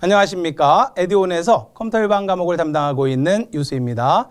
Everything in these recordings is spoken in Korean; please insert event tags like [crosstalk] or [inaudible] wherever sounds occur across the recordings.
안녕하십니까. 에듀온에서 컴퓨터 일반 과목을 담당하고 있는 유수입니다.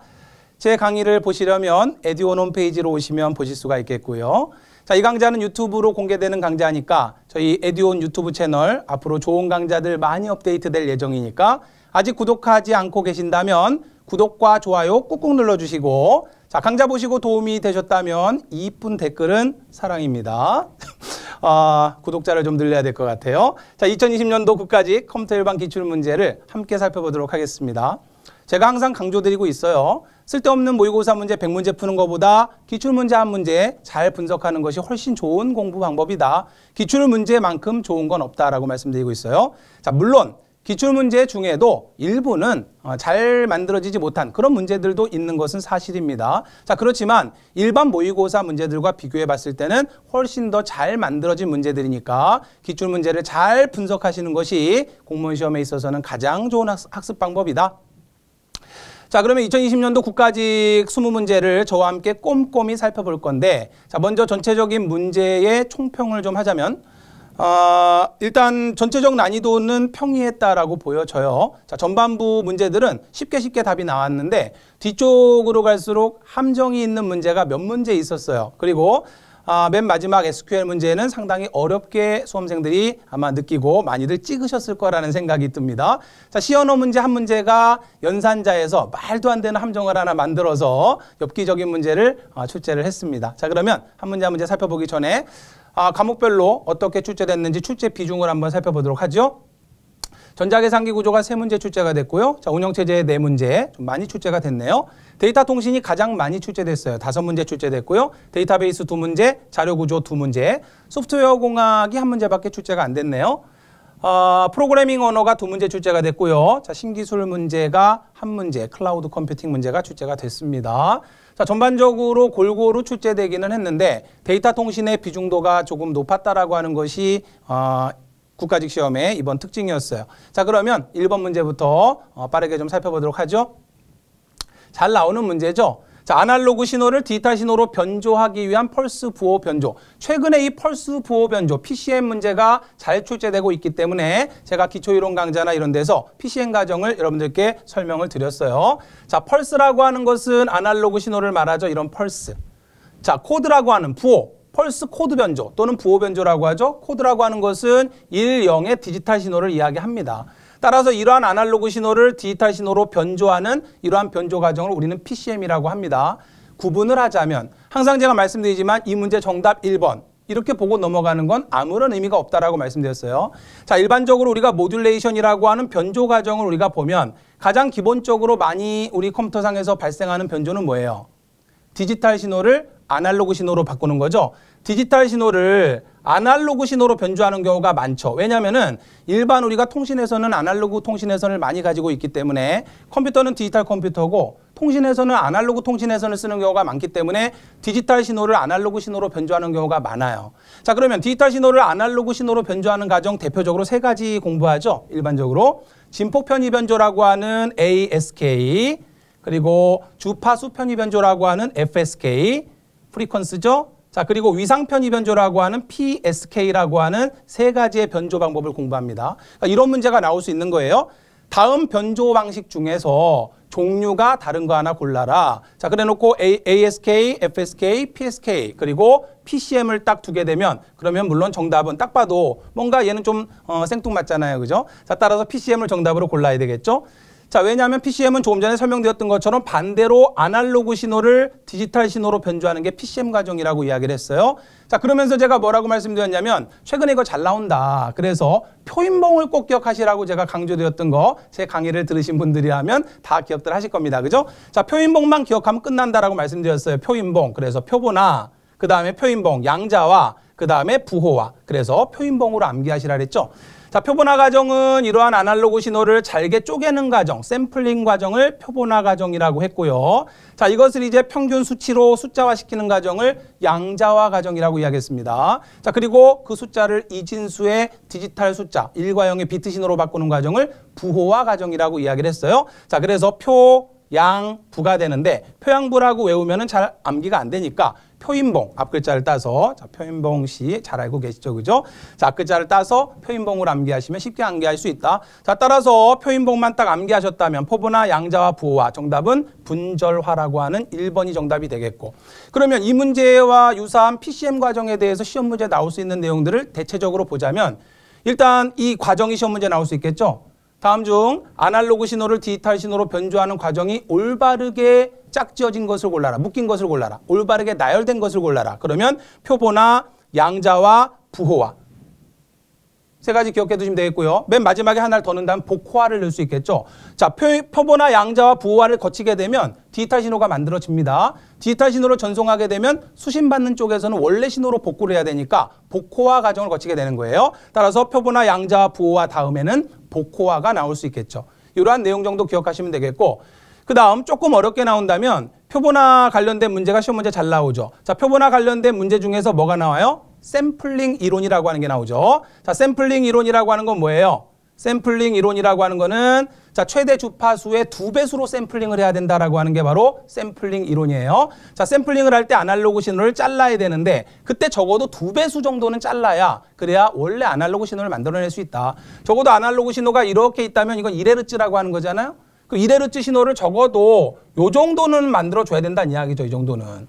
제 강의를 보시려면 에듀온 홈페이지로 오시면 보실 수가 있겠고요. 자, 이 강좌는 유튜브로 공개되는 강좌니까 저희 에듀온 유튜브 채널 앞으로 좋은 강좌들 많이 업데이트 될 예정이니까 아직 구독하지 않고 계신다면 구독과 좋아요 꾹꾹 눌러주시고 자 강좌 보시고 도움이 되셨다면 이쁜 댓글은 사랑입니다. [laughs] 어, 구독자를 좀 늘려야 될 것 같아요. 자, 2020년도 국가직 컴퓨터 일반 기출 문제를 함께 살펴보도록 하겠습니다. 제가 항상 강조드리고 있어요. 쓸데없는 모의고사 문제 100문제 푸는 것보다 기출문제 한 문제 잘 분석하는 것이 훨씬 좋은 공부 방법이다. 기출문제만큼 좋은 건 없다라고 말씀드리고 있어요. 자, 물론 기출문제 중에도 일부는 어, 잘 만들어지지 못한 그런 문제들도 있는 것은 사실입니다. 자, 그렇지만 일반 모의고사 문제들과 비교해 봤을 때는 훨씬 더 잘 만들어진 문제들이니까 기출문제를 잘 분석하시는 것이 공무원 시험에 있어서는 가장 좋은 학습 방법이다. 자 그러면 2020년도 국가직 20문제를 저와 함께 꼼꼼히 살펴볼 건데 자 먼저 전체적인 문제의 총평을 좀 하자면 아, 일단 전체적 난이도는 평이했다라고 보여져요. 자, 전반부 문제들은 쉽게 쉽게 답이 나왔는데 뒤쪽으로 갈수록 함정이 있는 문제가 몇 문제 있었어요. 그리고 아, 맨 마지막 SQL 문제는 상당히 어렵게 수험생들이 아마 느끼고 많이들 찍으셨을 거라는 생각이 듭니다. 자, 시연어 문제 한 문제가 연산자에서 말도 안 되는 함정을 하나 만들어서 엽기적인 문제를 아, 출제를 했습니다. 자, 그러면 한 문제 한 문제 살펴보기 전에 아, 과목별로 어떻게 출제됐는지 출제 비중을 한번 살펴보도록 하죠. 전자계산기 구조가 세 문제 출제가 됐고요. 자, 운영체제의 네 문제 좀 많이 출제가 됐네요. 데이터 통신이 가장 많이 출제됐어요. 다섯 문제 출제됐고요. 데이터베이스 두 문제, 자료 구조 두 문제, 소프트웨어 공학이 한 문제밖에 출제가 안 됐네요. 어, 프로그래밍 언어가 두 문제 출제가 됐고요. 자, 신기술 문제가 한 문제, 클라우드 컴퓨팅 문제가 출제가 됐습니다. 자, 전반적으로 골고루 출제되기는 했는데 데이터 통신의 비중도가 조금 높았다라고 하는 것이 어, 국가직 시험의 이번 특징이었어요. 자, 그러면 1번 문제부터 어, 빠르게 좀 살펴보도록 하죠. 잘 나오는 문제죠. 자, 아날로그 신호를 디지털 신호로 변조하기 위한 펄스 부호 변조. 최근에 이 펄스 부호 변조 PCM 문제가 잘 출제되고 있기 때문에 제가 기초 이론 강좌나 이런 데서 PCM 과정을 여러분들께 설명을 드렸어요. 자, 펄스라고 하는 것은 아날로그 신호를 말하죠. 이런 펄스. 자, 코드라고 하는 부호, 펄스 코드 변조 또는 부호 변조라고 하죠. 코드라고 하는 것은 1, 0의 디지털 신호를 이야기합니다. 따라서 이러한 아날로그 신호를 디지털 신호로 변조하는 이러한 변조 과정을 우리는 PCM이라고 합니다. 구분을 하자면 항상 제가 말씀드리지만 이 문제 정답 1번 이렇게 보고 넘어가는 건 아무런 의미가 없다라고 말씀드렸어요. 자, 일반적으로 우리가 모듈레이션이라고 하는 변조 과정을 우리가 보면 가장 기본적으로 많이 우리 컴퓨터상에서 발생하는 변조는 뭐예요? 디지털 신호를 아날로그 신호로 바꾸는 거죠. 디지털 신호를 아날로그 신호로 변조하는 경우가 많죠. 왜냐면은 일반 우리가 통신에서는 아날로그 통신에서는 많이 가지고 있기 때문에 컴퓨터는 디지털 컴퓨터고 통신에서는 아날로그 통신에서는 쓰는 경우가 많기 때문에 디지털 신호를 아날로그 신호로 변조하는 경우가 많아요. 자, 그러면 디지털 신호를 아날로그 신호로 변조하는 과정 대표적으로 세 가지 공부하죠. 일반적으로 진폭 편의 변조라고 하는 ASK 그리고 주파수 편의 변조라고 하는 FSK 프리퀀스죠. 자, 그리고 위상편 이변조라고 하는 PSK라고 하는 세 가지의 변조 방법을 공부합니다. 그러니까 이런 문제가 나올 수 있는 거예요. 다음 변조 방식 중에서 종류가 다른 거 하나 골라라. 자, 그래 놓고 A, ASK, FSK, PSK 그리고 PCM을 딱 두게 되면 그러면 물론 정답은 딱 봐도 뭔가 얘는 좀 어, 생뚱맞잖아요. 그죠? 자, 따라서 PCM을 정답으로 골라야 되겠죠? 자, 왜냐하면 PCM은 조금 전에 설명드렸던 것처럼 반대로 아날로그 신호를 디지털 신호로 변조하는 게 PCM 과정이라고 이야기를 했어요. 자, 그러면서 제가 뭐라고 말씀드렸냐면 최근에 이거 잘 나온다. 그래서 표인봉을 꼭 기억하시라고 제가 강조드렸던 거 제 강의를 들으신 분들이라면 다 기억들 하실 겁니다. 그죠? 자, 표인봉만 기억하면 끝난다라고 말씀드렸어요. 표인봉. 그래서 표보나 그 다음에 표인봉, 양자와 그 다음에 부호화. 그래서 표인봉으로 암기하시라 그랬죠. 자, 표본화 과정은 이러한 아날로그 신호를 잘게 쪼개는 과정, 샘플링 과정을 표본화 과정이라고 했고요. 자, 이것을 이제 평균 수치로 숫자화시키는 과정을 양자화 과정이라고 이야기했습니다. 자, 그리고 그 숫자를 이진수의 디지털 숫자, 일과형의 비트 신호로 바꾸는 과정을 부호화 과정이라고 이야기를 했어요. 자, 그래서 표, 양, 부가 되는데 표양부라고 외우면 잘 암기가 안 되니까 표인봉 앞글자를 따서 자, 표인봉 씨 잘 알고 계시죠? 그죠? 자, 앞글자를 따서 표인봉을 암기하시면 쉽게 암기할 수 있다. 자, 따라서 표인봉만 딱 암기하셨다면 포부나 양자와 부호와 정답은 분절화라고 하는 1번이 정답이 되겠고 그러면 이 문제와 유사한 PCM 과정에 대해서 시험 문제 나올 수 있는 내용들을 대체적으로 보자면 일단 이 과정이 시험 문제 나올 수 있겠죠? 다음 중 아날로그 신호를 디지털 신호로 변조하는 과정이 올바르게 짝지어진 것을 골라라. 묶인 것을 골라라. 올바르게 나열된 것을 골라라. 그러면 표보나 양자와 부호와 세 가지 기억해 두시면 되겠고요. 맨 마지막에 하나를 더 넣는다면 복호화를 넣을 수 있겠죠. 자, 표, 표보나 양자와 부호화를 거치게 되면 디지털 신호가 만들어집니다. 디지털 신호로 전송하게 되면 수신받는 쪽에서는 원래 신호로 복구를 해야 되니까 복호화 과정을 거치게 되는 거예요. 따라서 표보나 양자와 부호화 다음에는 복호화가 나올 수 있겠죠. 이러한 내용 정도 기억하시면 되겠고 그 다음 조금 어렵게 나온다면 표본화 관련된 문제가 시험 문제 잘 나오죠. 자, 표본화 관련된 문제 중에서 뭐가 나와요? 샘플링 이론이라고 하는 게 나오죠. 자, 샘플링 이론이라고 하는 건 뭐예요? 샘플링 이론이라고 하는 거는 자, 최대 주파수의 두 배수로 샘플링을 해야 된다라고 하는 게 바로 샘플링 이론이에요. 자, 샘플링을 할 때 아날로그 신호를 잘라야 되는데 그때 적어도 두 배수 정도는 잘라야 그래야 원래 아날로그 신호를 만들어낼 수 있다. 적어도 아날로그 신호가 이렇게 있다면 이건 1Hz라고 하는 거잖아요. 그 이데르츠 신호를 적어도 요 정도는 만들어줘야 된다는 이야기죠. 이 정도는.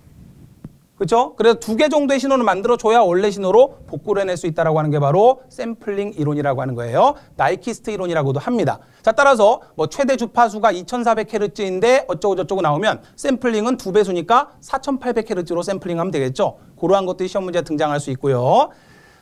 그렇죠? 그래서 두 개 정도의 신호를 만들어줘야 원래 신호로 복구를 해낼 수 있다고 라 하는 게 바로 샘플링 이론이라고 하는 거예요. 나이키스트 이론이라고도 합니다. 자, 따라서 뭐 최대 주파수가 2400Hz인데 어쩌고저쩌고 나오면 샘플링은 두 배수니까 4800Hz로 샘플링하면 되겠죠. 그러한 것들이 시험 문제에 등장할 수 있고요.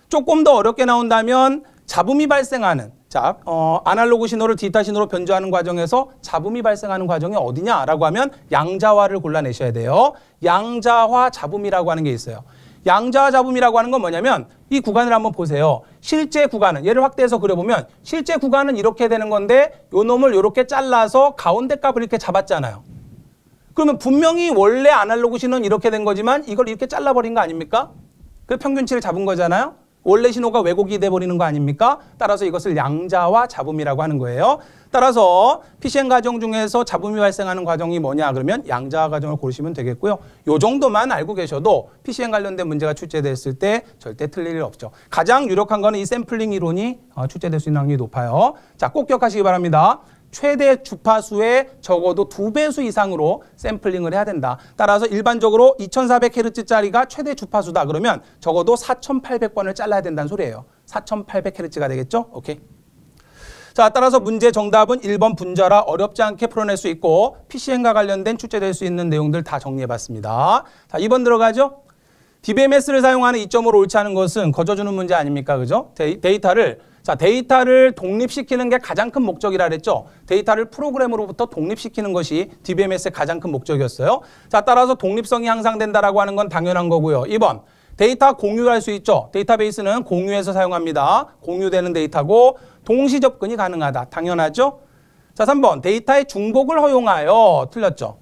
조금 더 어렵게 나온다면 잡음이 발생하는 자 어, 아날로그 신호를 디지털 신호로 변조하는 과정에서 잡음이 발생하는 과정이 어디냐라고 하면 양자화를 골라내셔야 돼요. 양자화 잡음이라고 하는 게 있어요. 양자화 잡음이라고 하는 건 뭐냐면 이 구간을 한번 보세요. 실제 구간은 얘를 확대해서 그려보면 실제 구간은 이렇게 되는 건데 요 놈을 이렇게 잘라서 가운데 값을 이렇게 잡았잖아요. 그러면 분명히 원래 아날로그 신호는 이렇게 된 거지만 이걸 이렇게 잘라버린 거 아닙니까? 그 평균치를 잡은 거잖아요. 원래 신호가 왜곡이 돼버리는 거 아닙니까? 따라서 이것을 양자와 잡음이라고 하는 거예요. 따라서 PCM 과정 중에서 잡음이 발생하는 과정이 뭐냐 그러면 양자화 과정을 고르시면 되겠고요. 요 정도만 알고 계셔도 PCM 관련된 문제가 출제됐을 때 절대 틀릴 일 없죠. 가장 유력한 거는 이 샘플링 이론이 어, 출제될 수 있는 확률이 높아요. 자, 꼭 기억하시기 바랍니다. 최대 주파수의 적어도 두배수 이상으로 샘플링을 해야 된다. 따라서 일반적으로 2400Hz짜리가 최대 주파수다. 그러면 적어도 4800번을 잘라야 된다는 소리예요. 4800Hz가 되겠죠? 오케이. 자, 따라서 문제 정답은 1번 분자라 어렵지 않게 풀어낼 수 있고 PCN과 관련된 출제될 수 있는 내용들 다 정리해봤습니다. 자, 2번 들어가죠? DBMS를 사용하는 이점으로 옳지 않은 것은 거저주는 문제 아닙니까? 그죠? 데이, 데이터를 자, 데이터를 독립시키는 게 가장 큰 목적이라 그랬죠. 데이터를 프로그램으로부터 독립시키는 것이 DBMS의 가장 큰 목적이었어요. 자, 따라서 독립성이 향상된다라고 하는 건 당연한 거고요. 2번. 데이터 공유할 수 있죠. 데이터베이스는 공유해서 사용합니다. 공유되는 데이터고 동시 접근이 가능하다. 당연하죠. 자, 3번. 데이터의 중복을 허용하여 틀렸죠.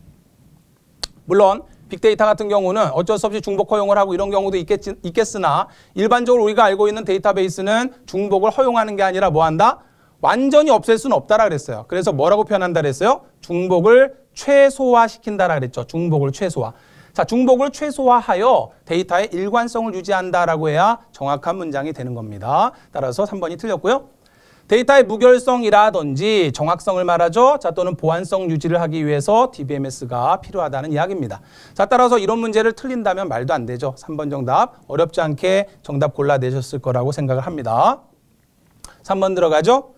물론 빅데이터 같은 경우는 어쩔 수 없이 중복 허용을 하고 이런 경우도 있겠지, 있겠으나 일반적으로 우리가 알고 있는 데이터베이스는 중복을 허용하는 게 아니라 뭐 한다? 완전히 없앨 수는 없다라 그랬어요. 그래서 뭐라고 표현한다 그랬어요? 중복을 최소화시킨다라 그랬죠. 중복을 최소화. 자, 중복을 최소화하여 데이터의 일관성을 유지한다라고 해야 정확한 문장이 되는 겁니다. 따라서 3번이 틀렸고요. 데이터의 무결성이라든지 정확성을 말하죠. 자 또는 보안성 유지를 하기 위해서 DBMS가 필요하다는 이야기입니다. 자 따라서 이런 문제를 틀린다면 말도 안 되죠. 3번 정답 어렵지 않게 정답 골라내셨을 거라고 생각을 합니다. 3번 들어가죠.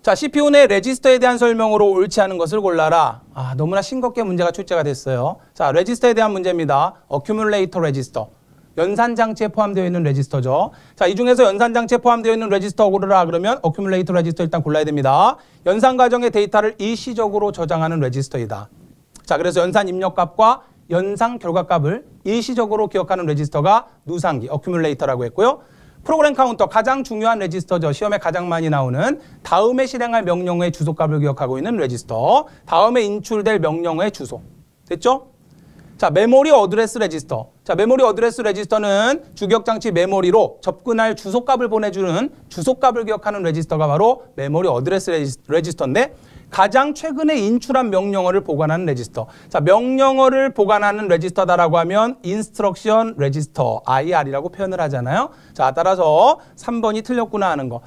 자, CPU 내 레지스터에 대한 설명으로 옳지 않은 것을 골라라. 아, 너무나 싱겁게 문제가 출제가 됐어요. 자, 레지스터에 대한 문제입니다. 어큐뮬레이터 레지스터. 연산장치에 포함되어 있는 레지스터죠. 자, 이 중에서 연산장치에 포함되어 있는 레지스터 고르라 그러면 어큐뮬레이터 레지스터 일단 골라야 됩니다. 연산 과정의 데이터를 일시적으로 저장하는 레지스터이다. 자, 그래서 연산 입력값과 연산 결과값을 일시적으로 기억하는 레지스터가 누상기, 어큐뮬레이터라고 했고요. 프로그램 카운터 가장 중요한 레지스터죠. 시험에 가장 많이 나오는 다음에 실행할 명령의 주소값을 기억하고 있는 레지스터. 다음에 인출될 명령의 주소. 됐죠? 자, 메모리 어드레스 레지스터. 자, 메모리 어드레스 레지스터는 주격 장치 메모리로 접근할 주소값을 보내주는 주소값을 기억하는 레지스터가 바로 메모리 어드레스 레지스터인데 가장 최근에 인출한 명령어를 보관하는 레지스터. 자, 명령어를 보관하는 레지스터다라고 하면 인스트럭션 레지스터 IR이라고 표현을 하잖아요. 자, 따라서 3번이 틀렸구나 하는 거.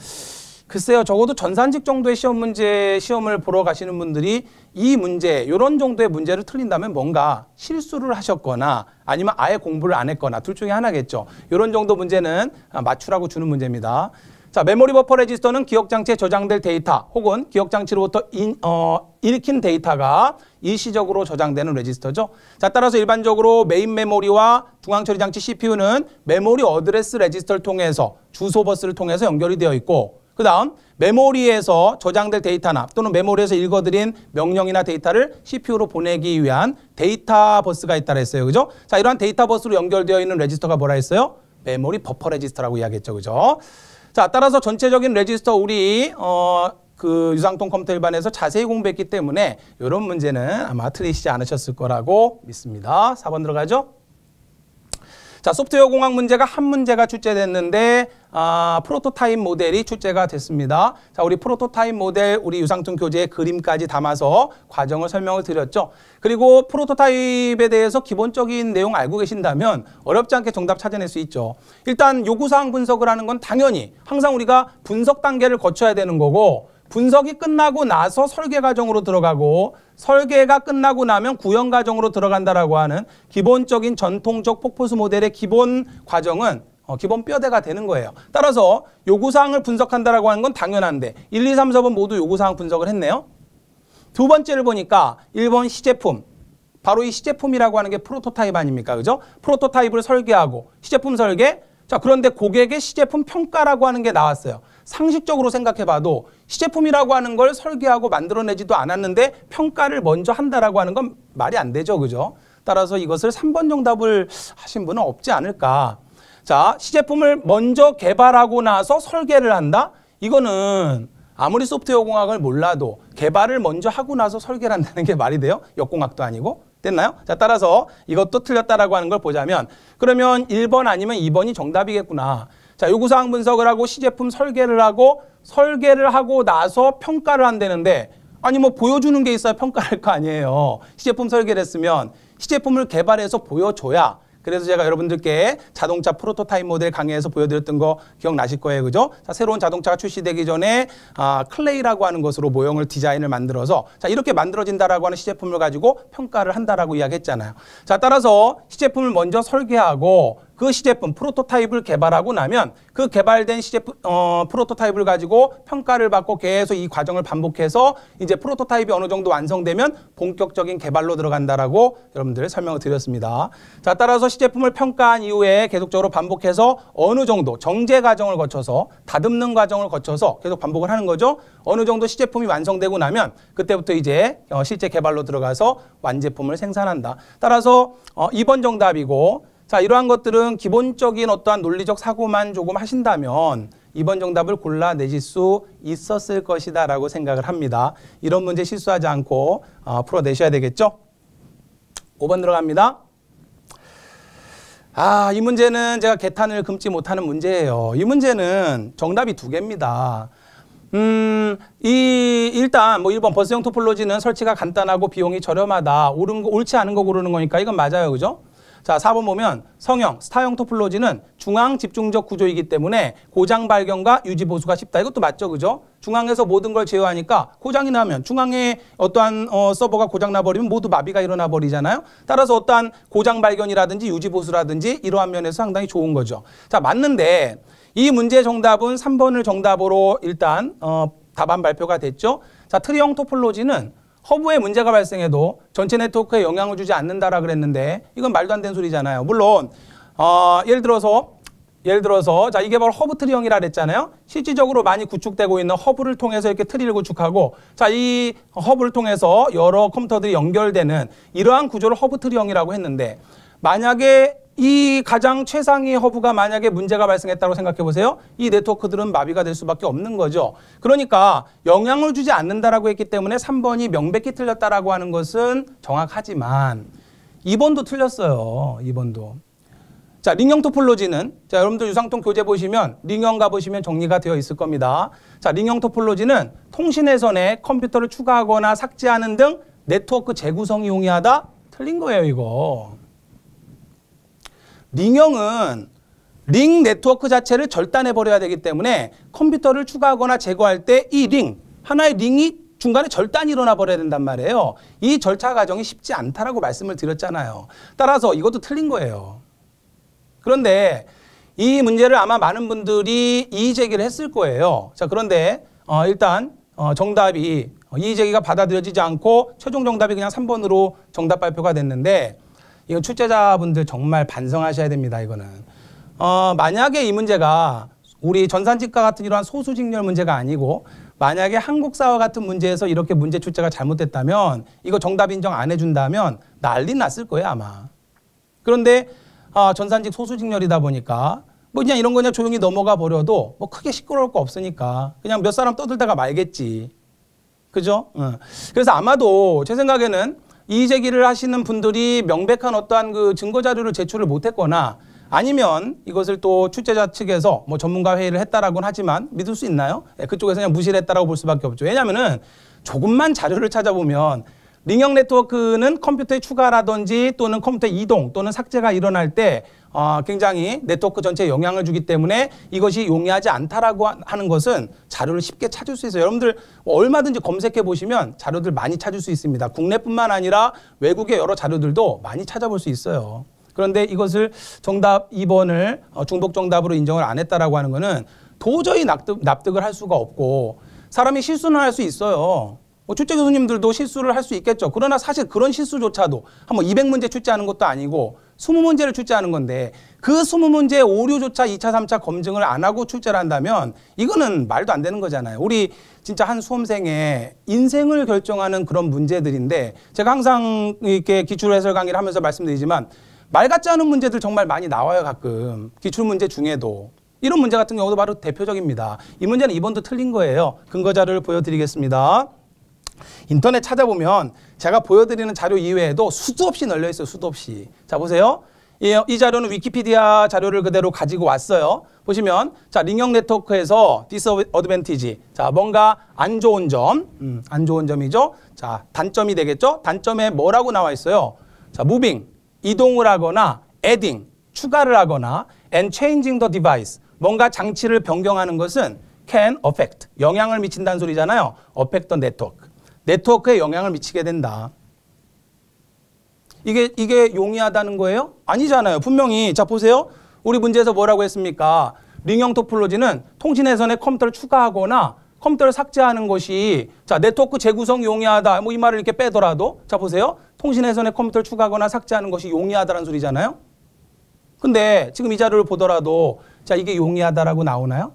글쎄요, 적어도 전산직 정도의 시험 문제, 시험을 보러 가시는 분들이 이 문제, 요런 정도의 문제를 틀린다면 뭔가 실수를 하셨거나 아니면 아예 공부를 안 했거나 둘 중에 하나겠죠. 요런 정도 문제는 맞추라고 주는 문제입니다. 자, 메모리 버퍼 레지스터는 기억장치에 저장될 데이터 혹은 기억장치로부터 인, 어, 읽힌 데이터가 일시적으로 저장되는 레지스터죠. 자, 따라서 일반적으로 메인 메모리와 중앙처리장치 CPU는 메모리 어드레스 레지스터를 통해서 주소 버스를 통해서 연결이 되어 있고 그 다음 메모리에서 저장될 데이터나 또는 메모리에서 읽어드린 명령이나 데이터를 CPU로 보내기 위한 데이터 버스가 있다고 했어요. 그죠? 자, 이러한 데이터 버스로 연결되어 있는 레지스터가 뭐라 했어요? 메모리 버퍼 레지스터라고 이야기했죠. 그죠? 자, 따라서 전체적인 레지스터 우리 어, 그 유상통 컴퓨터 일반에서 자세히 공부했기 때문에 이런 문제는 아마 틀리시지 않으셨을 거라고 믿습니다. 4번 들어가죠? 자, 소프트웨어 공학 문제가 한 문제가 출제됐는데 아, 프로토타입 모델이 출제가 됐습니다. 자, 우리 프로토타입 모델 우리 유상준 교재의 그림까지 담아서 과정을 설명을 드렸죠. 그리고 프로토타입에 대해서 기본적인 내용 알고 계신다면 어렵지 않게 정답 찾아낼 수 있죠. 일단 요구사항 분석을 하는 건 당연히 항상 우리가 분석 단계를 거쳐야 되는 거고 분석이 끝나고 나서 설계 과정으로 들어가고 설계가 끝나고 나면 구현 과정으로 들어간다라고 하는 기본적인 전통적 폭포수 모델의 기본 과정은 어, 기본 뼈대가 되는 거예요. 따라서 요구사항을 분석한다라고 하는 건 당연한데 1, 2, 3, 4번 모두 요구사항 분석을 했네요. 두 번째를 보니까 1번 시제품. 바로 이 시제품이라고 하는 게 프로토타입 아닙니까? 그죠? 프로토타입을 설계하고 시제품 설계. 자, 그런데 고객의 시제품 평가라고 하는 게 나왔어요. 상식적으로 생각해봐도 시제품이라고 하는 걸 설계하고 만들어내지도 않았는데 평가를 먼저 한다라고 하는 건 말이 안 되죠. 그죠? 따라서 이것을 3번 정답을 하신 분은 없지 않을까. 자, 시제품을 먼저 개발하고 나서 설계를 한다? 이거는 아무리 소프트웨어 공학을 몰라도 개발을 먼저 하고 나서 설계를 한다는 게 말이 돼요? 역공학도 아니고. 됐나요? 자, 따라서 이것도 틀렸다라고 하는 걸 보자면 그러면 1번 아니면 2번이 정답이겠구나. 자, 요구사항 분석을 하고 시제품 설계를 하고 설계를 하고 나서 평가를 한다는데 아니 뭐 보여주는 게 있어야 평가할 거 아니에요. 시제품 설계를 했으면 시제품을 개발해서 보여줘야 그래서 제가 여러분들께 자동차 프로토타입 모델 강의에서 보여드렸던 거 기억나실 거예요. 그죠? 자, 새로운 자동차가 출시되기 전에 아, 클레이라고 하는 것으로 모형을 디자인을 만들어서 자, 이렇게 만들어진다라고 하는 시제품을 가지고 평가를 한다라고 이야기했잖아요. 자, 따라서 시제품을 먼저 설계하고 그 시제품 프로토타입을 개발하고 나면 그 개발된 시제품 어, 프로토타입을 가지고 평가를 받고 계속 이 과정을 반복해서 이제 프로토타입이 어느 정도 완성되면 본격적인 개발로 들어간다라고 여러분들 설명을 드렸습니다. 자 따라서 시제품을 평가한 이후에 계속적으로 반복해서 어느 정도 정제 과정을 거쳐서 다듬는 과정을 거쳐서 계속 반복을 하는 거죠. 어느 정도 시제품이 완성되고 나면 그때부터 이제 어, 실제 개발로 들어가서 완제품을 생산한다. 따라서 어, 2번 정답이고 자, 이러한 것들은 기본적인 어떠한 논리적 사고만 조금 하신다면 이번 정답을 골라내실 수 있었을 것이다 라고 생각을 합니다. 이런 문제 실수하지 않고 어, 풀어내셔야 되겠죠? 5번 들어갑니다. 아, 이 문제는 제가 개탄을 금치 못하는 문제예요. 이 문제는 정답이 두 개입니다. 음, 이, 일단, 뭐, 1번 버스형 토폴로지는 설치가 간단하고 비용이 저렴하다. 옳은 거, 옳지 않은 거 고르는 거니까 이건 맞아요. 그죠? 자, 4번 보면 성형, 스타형 토플로지는 중앙 집중적 구조이기 때문에 고장 발견과 유지 보수가 쉽다. 이것도 맞죠, 그죠? 중앙에서 모든 걸 제어하니까 고장이 나면 중앙에 어떠한 어, 서버가 고장 나버리면 모두 마비가 일어나 버리잖아요. 따라서 어떠한 고장 발견이라든지 유지 보수라든지 이러한 면에서 상당히 좋은 거죠. 자, 맞는데 이 문제 정답은 3번을 정답으로 일단 어, 답안 발표가 됐죠. 자, 트리형 토플로지는 허브에 문제가 발생해도 전체 네트워크에 영향을 주지 않는다라 그랬는데 이건 말도 안 되는 소리잖아요. 물론 어, 예를 들어서 예를 들어서 자 이게 바로 허브 트리형이라 그랬잖아요. 실질적으로 많이 구축되고 있는 허브를 통해서 이렇게 트리를 구축하고 자 이 허브를 통해서 여러 컴퓨터들이 연결되는 이러한 구조를 허브 트리형이라고 했는데 만약에 이 가장 최상위 허브가 만약에 문제가 발생했다고 생각해 보세요. 이 네트워크들은 마비가 될 수밖에 없는 거죠. 그러니까 영향을 주지 않는다라고 했기 때문에 3번이 명백히 틀렸다라고 하는 것은 정확하지만 2번도 틀렸어요. 2번도. 자, 링형 토폴로지는 자, 여러분들 유상통 교재 보시면 링형 가 보시면 정리가 되어 있을 겁니다. 자, 링형 토폴로지는 통신회선에 컴퓨터를 추가하거나 삭제하는 등 네트워크 재구성이 용이하다 틀린 거예요, 이거. 링형은 링 네트워크 자체를 절단해버려야 되기 때문에 컴퓨터를 추가하거나 제거할 때 이 링, 하나의 링이 중간에 절단이 일어나 버려야 된단 말이에요. 이 절차 과정이 쉽지 않다라고 말씀을 드렸잖아요. 따라서 이것도 틀린 거예요. 그런데 이 문제를 아마 많은 분들이 이의제기를 했을 거예요. 자, 그런데 어, 일단 어, 정답이 어, 이의제기가 받아들여지지 않고 최종 정답이 그냥 3번으로 정답 발표가 됐는데 이거 출제자분들 정말 반성하셔야 됩니다. 이거는 어, 만약에 이 문제가 우리 전산직과 같은 이러한 소수직렬 문제가 아니고 만약에 한국사와 같은 문제에서 이렇게 문제 출제가 잘못됐다면 이거 정답 인정 안 해준다면 난리 났을 거예요 아마. 그런데 아, 전산직 소수직렬이다 보니까 뭐 그냥 이런 거 그냥 조용히 넘어가 버려도 뭐 크게 시끄러울 거 없으니까 그냥 몇 사람 떠들다가 말겠지. 그죠? 응. 그래서 아마도 제 생각에는 이의 제기를 하시는 분들이 명백한 어떠한 그 증거 자료를 제출을 못했거나 아니면 이것을 또 출제자 측에서 뭐 전문가 회의를 했다라고는 하지만 믿을 수 있나요? 네, 그쪽에서 그냥 무시를 했다라고 볼 수밖에 없죠. 왜냐하면은 조금만 자료를 찾아보면 링형 네트워크는 컴퓨터의 추가라든지 또는 컴퓨터 이동 또는 삭제가 일어날 때 어, 굉장히 네트워크 전체에 영향을 주기 때문에 이것이 용이하지 않다라고 하는 것은 자료를 쉽게 찾을 수 있어요. 여러분들 얼마든지 검색해 보시면 자료들 많이 찾을 수 있습니다. 국내뿐만 아니라 외국의 여러 자료들도 많이 찾아볼 수 있어요. 그런데 이것을 정답 2번을 어, 중복 정답으로 인정을 안 했다라고 하는 것은 도저히 납득, 납득을 할 수가 없고 사람이 실수는 할 수 있어요. 뭐 출제 교수님들도 실수를 할 수 있겠죠. 그러나 사실 그런 실수조차도 한번 200문제 출제하는 것도 아니고 20문제를 출제하는 건데 그 20문제 오류조차 2차, 3차 검증을 안 하고 출제를 한다면 이거는 말도 안 되는 거잖아요. 우리 진짜 한 수험생의 인생을 결정하는 그런 문제들인데 제가 항상 이렇게 기출 해설 강의를 하면서 말씀드리지만 말 같지 않은 문제들 정말 많이 나와요 가끔 기출 문제 중에도 이런 문제 같은 경우도 바로 대표적입니다. 이 문제는 이번도 틀린 거예요. 근거 자를 보여드리겠습니다. 인터넷 찾아보면 제가 보여드리는 자료 이외에도 수도 없이 널려 있어요. 수도 없이. 자 보세요. 이, 이 자료는 위키피디아 자료를 그대로 가지고 왔어요. 보시면 자 링형 네트워크에서 디스어드밴티지 자 뭔가 안 좋은 점, 음, 안 좋은 점이죠. 자 단점이 되겠죠. 단점에 뭐라고 나와 있어요. 자 무빙 이동을 하거나 a 딩 추가를 하거나 and changing the device 뭔가 장치를 변경하는 것은 can affect 영향을 미친다는 소리잖아요. affect the network 네트워크에 영향을 미치게 된다. 이게 이게 용이하다는 거예요? 아니잖아요. 분명히 자 보세요. 우리 문제에서 뭐라고 했습니까? 링형 토폴로지는 통신 회선에 컴퓨터를 추가하거나 컴퓨터를 삭제하는 것이 자 네트워크 재구성 용이하다. 뭐 이 말을 이렇게 빼더라도 자 보세요. 통신 회선에 컴퓨터를 추가하거나 삭제하는 것이 용이하다는 소리잖아요. 근데 지금 이 자료를 보더라도 자 이게 용이하다라고 나오나요?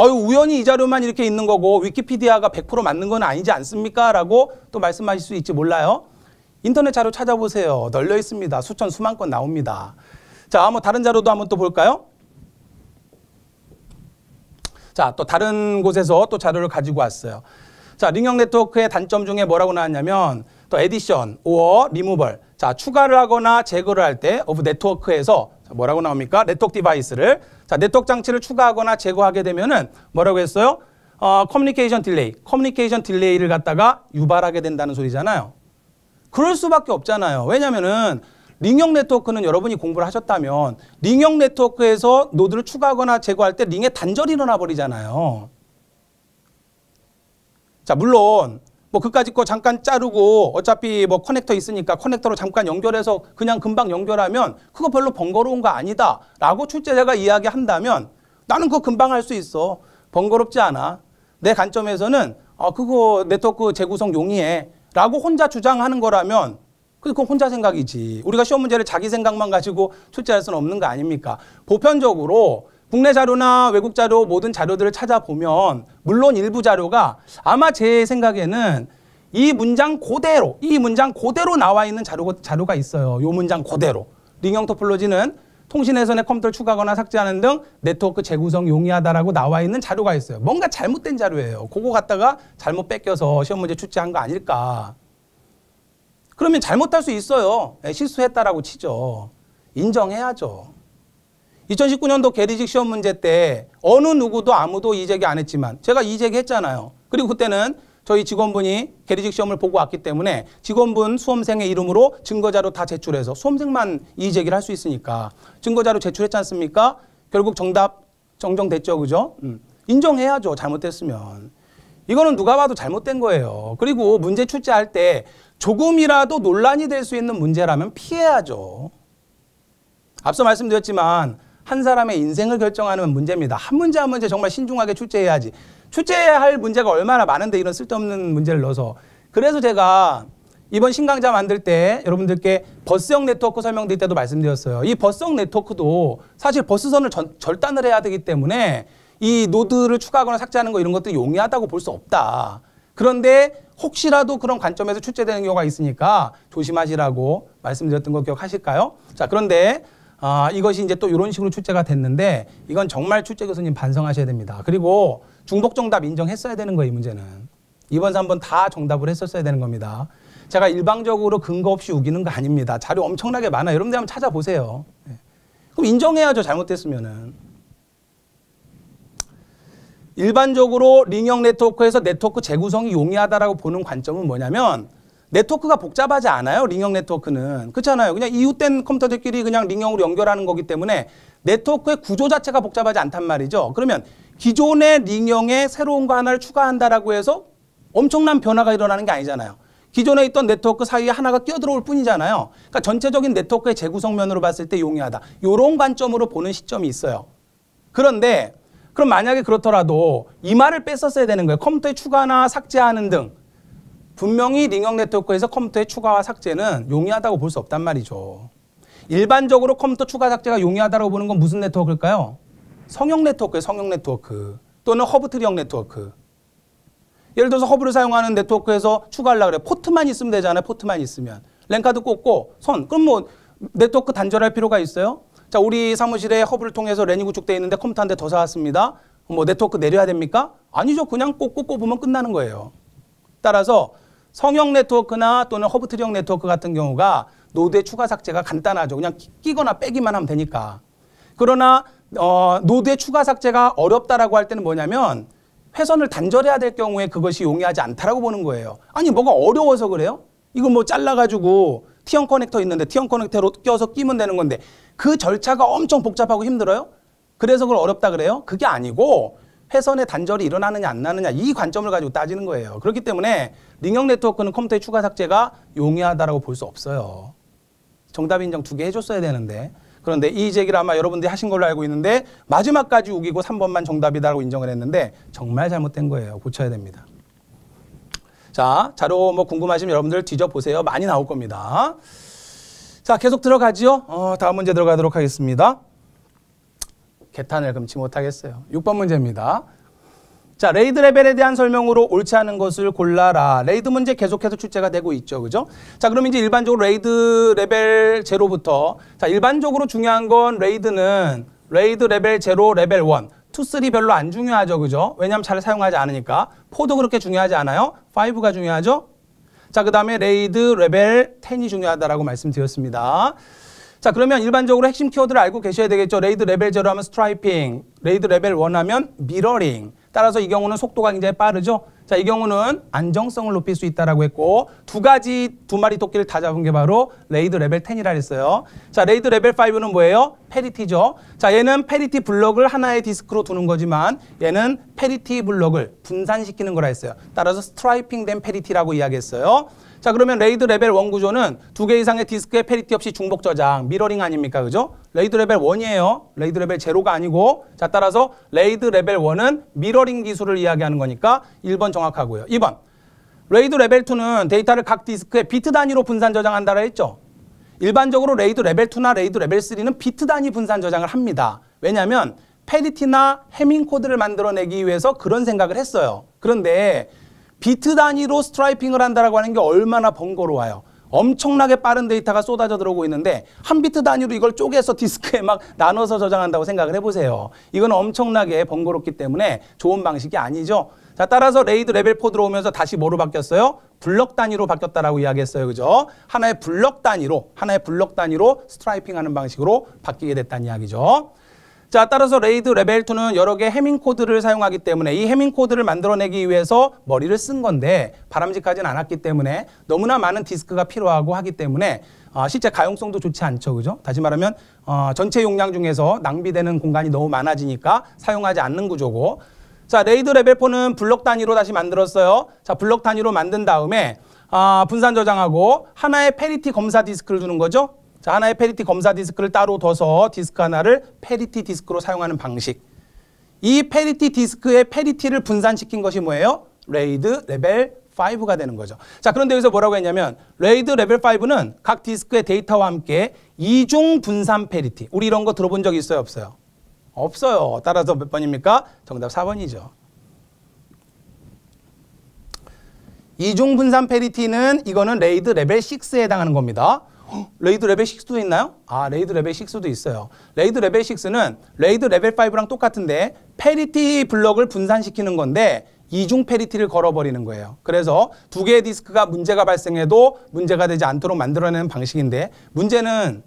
어유 우연히 이 자료만 이렇게 있는 거고 위키피디아가 100% 맞는 건 아니지 않습니까? 라고 또 말씀하실 수 있지 몰라요. 인터넷 자료 찾아보세요. 널려 있습니다. 수천 수만 건 나옵니다. 자, 뭐 다른 자료도 한번 또 볼까요? 자, 또 다른 곳에서 또 자료를 가지고 왔어요. 자, 링형 네트워크의 단점 중에 뭐라고 나왔냐면 또 에디션, 오어, 리무벌. 자, 추가를 하거나 제거를 할 때 오브 네트워크에서 자, 뭐라고 나옵니까? 네트워크 디바이스를 자, 네트워크 장치를 추가하거나 제거하게 되면은 뭐라고 했어요? 어, 커뮤니케이션 딜레이. 커뮤니케이션 딜레이를 갖다가 유발하게 된다는 소리잖아요. 그럴 수밖에 없잖아요. 왜냐면은 링형 네트워크는 여러분이 공부를 하셨다면 링형 네트워크에서 노드를 추가하거나 제거할 때 링에 단절이 일어나 버리잖아요. 자, 물론 뭐그까짓거 잠깐 자르고 어차피 뭐 커넥터 있으니까 커넥터로 잠깐 연결해서 그냥 금방 연결하면 그거 별로 번거로운 거 아니다 라고 출제자가 이야기한다면 나는 그거 금방 할 수 있어 번거롭지 않아 내 관점에서는 아 그거 네트워크 재구성 용이해 라고 혼자 주장하는 거라면 그건 혼자 생각이지 우리가 시험 문제를 자기 생각만 가지고 출제할 수는 없는 거 아닙니까 보편적으로 국내 자료나 외국 자료 모든 자료들을 찾아보면 물론 일부 자료가 아마 제 생각에는 이 문장 그대로 이 문장 그대로 나와 있는 자료, 자료가 있어요. 요 문장 그대로. 링형 토플로지는통신에서에 컴퓨터를 추가하거나 삭제하는 등 네트워크 재구성 용이하다라고 나와 있는 자료가 있어요. 뭔가 잘못된 자료예요. 그거 갖다가 잘못 뺏겨서 시험 문제 출제한 거 아닐까. 그러면 잘못할 수 있어요. 예, 실수했다라고 치죠. 인정해야죠. 2019년도 개리직 시험 문제 때 어느 누구도 아무도 이재기 안 했지만 제가 이재기 했잖아요. 그리고 그때는 저희 직원분이 개리직 시험을 보고 왔기 때문에 직원분 수험생의 이름으로 증거자료 다 제출해서 수험생만 이의제기를 할 수 있으니까 증거자료 제출했지 않습니까? 결국 정답 정정됐죠. 그죠? 음. 인정해야죠. 잘못됐으면. 이거는 누가 봐도 잘못된 거예요. 그리고 문제 출제할 때 조금이라도 논란이 될 수 있는 문제라면 피해야죠. 앞서 말씀드렸지만 한 사람의 인생을 결정하는 문제입니다. 한 문제 한 문제 정말 신중하게 출제해야지. 출제해야 할 문제가 얼마나 많은데 이런 쓸데없는 문제를 넣어서. 그래서 제가 이번 신강좌 만들 때 여러분들께 버스형 네트워크 설명드릴 때도 말씀드렸어요. 이 버스형 네트워크도 사실 버스선을 전, 절단을 해야 되기 때문에 이 노드를 추가하거나 삭제하는 거 이런 것들이 용이하다고 볼 수 없다. 그런데 혹시라도 그런 관점에서 출제되는 경우가 있으니까 조심하시라고 말씀드렸던 거 기억하실까요? 자, 그런데 아, 이것이 이제 또 이런 식으로 출제가 됐는데 이건 정말 출제 교수님 반성하셔야 됩니다. 그리고 중복 정답 인정했어야 되는 거예요, 이 문제는. 2번, 3번 다 정답을 했었어야 되는 겁니다. 제가 일방적으로 근거 없이 우기는 거 아닙니다. 자료 엄청나게 많아요. 여러분들 한번 찾아보세요. 예. 그럼 인정해야죠, 잘못됐으면은. 일반적으로 링형 네트워크에서 네트워크 재구성이 용이하다라고 보는 관점은 뭐냐면 네트워크가 복잡하지 않아요. 링형 네트워크는. 그렇잖아요. 그냥 이웃된 컴퓨터들끼리 그냥 링형으로 연결하는 거기 때문에 네트워크의 구조 자체가 복잡하지 않단 말이죠. 그러면 기존의 링형에 새로운 거 하나를 추가한다라고 해서 엄청난 변화가 일어나는 게 아니잖아요. 기존에 있던 네트워크 사이에 하나가 끼어들어올 뿐이잖아요. 그러니까 전체적인 네트워크의 재구성 면으로 봤을 때 용이하다. 이런 관점으로 보는 시점이 있어요. 그런데 그럼 만약에 그렇더라도 이 말을 뺐었어야 되는 거예요. 컴퓨터에 추가나 삭제하는 등 분명히 링형 네트워크에서 컴퓨터의 추가와 삭제는 용이하다고 볼 수 없단 말이죠. 일반적으로 컴퓨터 추가 삭제가 용이하다고 보는 건 무슨 네트워크일까요? 성형 네트워크예요. 성형 네트워크 또는 허브 트리형 네트워크. 예를 들어서 허브를 사용하는 네트워크에서 추가하려고 그래. 포트만 있으면 되잖아요. 포트만 있으면. 랜카드 꽂고 선. 그럼 뭐 네트워크 단절할 필요가 있어요? 자, 우리 사무실에 허브를 통해서 랜이 구축되어 있는데 컴퓨터 한 대 더 사왔습니다. 뭐 네트워크 내려야 됩니까? 아니죠. 그냥 꽂고 꽂으면 끝나는 거예요. 따라서 성형 네트워크나 또는 허브 트리형 네트워크 같은 경우가 노드의 추가 삭제가 간단하죠. 그냥 끼거나 빼기만 하면 되니까. 그러나 어, 노드의 추가 삭제가 어렵다라고 할 때는 뭐냐면 회선을 단절해야 될 경우에 그것이 용이하지 않다라고 보는 거예요. 아니 뭐가 어려워서 그래요? 이거 뭐 잘라가지고 티형 커넥터 있는데 티형 커넥터로 껴서 끼면 되는 건데 그 절차가 엄청 복잡하고 힘들어요? 그래서 그걸 어렵다 그래요? 그게 아니고 회선의 단절이 일어나느냐 안 나느냐 이 관점을 가지고 따지는 거예요. 그렇기 때문에 링형 네트워크는 컴퓨터의 추가 삭제가 용이하다라고 볼 수 없어요. 정답 인정 두 개 해줬어야 되는데 그런데 이 제기를 아마 여러분들이 하신 걸로 알고 있는데 마지막까지 우기고 3번만 정답이다라고 인정을 했는데 정말 잘못된 거예요. 고쳐야 됩니다. 자, 자료 뭐 궁금하시면 여러분들 뒤져보세요. 많이 나올 겁니다. 자, 계속 들어가지요. 어, 다음 문제 들어가도록 하겠습니다. 개탄을 금치 못하겠어요. 6번 문제입니다. 자, 레이드 레벨에 대한 설명으로 옳지 않은 것을 골라라. 레이드 문제 계속해서 출제가 되고 있죠. 그죠? 자, 그럼 이제 일반적으로 레이드 레벨 제로부터 자, 일반적으로 중요한 건 레이드는 레이드 레벨 제로 레벨 1. 투, 3 별로 안 중요하죠. 그죠? 왜냐하면 잘 사용하지 않으니까. 포도 그렇게 중요하지 않아요. 5가 중요하죠. 자, 그 다음에 레이드 레벨 1 0이 중요하다라고 말씀드렸습니다. 자 그러면 일반적으로 핵심 키워드를 알고 계셔야 되겠죠. 레이드 레벨 제로 하면 스트라이핑, 레이드 레벨 원 하면 미러링. 따라서 이 경우는 속도가 굉장히 빠르죠. 자, 이 경우는 안정성을 높일 수 있다라고 했고 두 가지 두 마리 토끼를 다 잡은 게 바로 레이드 레벨 10이라 했어요. 자, 레이드 레벨 5는 뭐예요? 페리티죠. 자, 얘는 페리티 블럭을 하나의 디스크로 두는 거지만 얘는 페리티 블럭을 분산시키는 거라 했어요. 따라서 스트라이핑된 페리티라고 이야기했어요. 자 그러면 레이드 레벨 1 구조는 두 개 이상의 디스크에 페리티 없이 중복 저장, 미러링 아닙니까? 그죠? 레이드 레벨 1이에요 레이드 레벨 제로가 아니고 자 따라서 레이드 레벨 1은 미러링 기술을 이야기하는 거니까 1번 정확하고요. 2번 레이드 레벨 2는 데이터를 각 디스크에 비트 단위로 분산 저장한다라 했죠. 일반적으로 레이드 레벨 2나 레이드 레벨 3는 비트 단위 분산 저장을 합니다. 왜냐하면 페리티나 해밍 코드를 만들어내기 위해서 그런 생각을 했어요. 그런데 비트 단위로 스트라이핑을 한다라고 하는 게 얼마나 번거로워요. 엄청나게 빠른 데이터가 쏟아져 들어오고 있는데 한 비트 단위로 이걸 쪼개서 디스크에 막 나눠서 저장한다고 생각을 해보세요. 이건 엄청나게 번거롭기 때문에 좋은 방식이 아니죠. 자, 따라서 레이드 레벨 4 들어오면서 다시 뭐로 바뀌었어요? 블럭 단위로 바뀌었다라고 이야기했어요. 그죠? 하나의 블럭 단위로, 하나의 블럭 단위로 스트라이핑 하는 방식으로 바뀌게 됐다는 이야기죠. 자, 따라서 레이드 레벨 2는 여러 개의 해밍 코드를 사용하기 때문에 이 해밍 코드를 만들어내기 위해서 머리를 쓴 건데 바람직하진 않았기 때문에 너무나 많은 디스크가 필요하고 하기 때문에 어, 실제 가용성도 좋지 않죠. 그죠? 다시 말하면 어, 전체 용량 중에서 낭비되는 공간이 너무 많아지니까 사용하지 않는 구조고 자, 레이드 레벨 4는 블록 단위로 다시 만들었어요. 자, 블록 단위로 만든 다음에 아, 분산 저장하고 하나의 페리티 검사 디스크를 두는 거죠. 자, 하나의 페리티 검사 디스크를 따로 둬서 디스크 하나를 페리티 디스크로 사용하는 방식. 이 페리티 디스크의 페리티를 분산시킨 것이 뭐예요? 레이드 레벨 5가 되는 거죠. 자, 그런데 여기서 뭐라고 했냐면 레이드 레벨 5는 각 디스크의 데이터와 함께 이중 분산 페리티. 우리 이런 거 들어본 적 있어요, 없어요? 없어요. 따라서 몇 번입니까? 정답 4번이죠. 이중 분산 페리티는 이거는 레이드 레벨 6에 해당하는 겁니다. 레이드 레벨 6도 있나요? 아, 레이드 레벨 6도 있어요. 레이드 레벨 6는 레이드 레벨 5랑 똑같은데 페리티 블럭을 분산시키는 건데 이중 페리티를 걸어버리는 거예요. 그래서 두 개의 디스크가 문제가 발생해도 문제가 되지 않도록 만들어내는 방식인데 문제는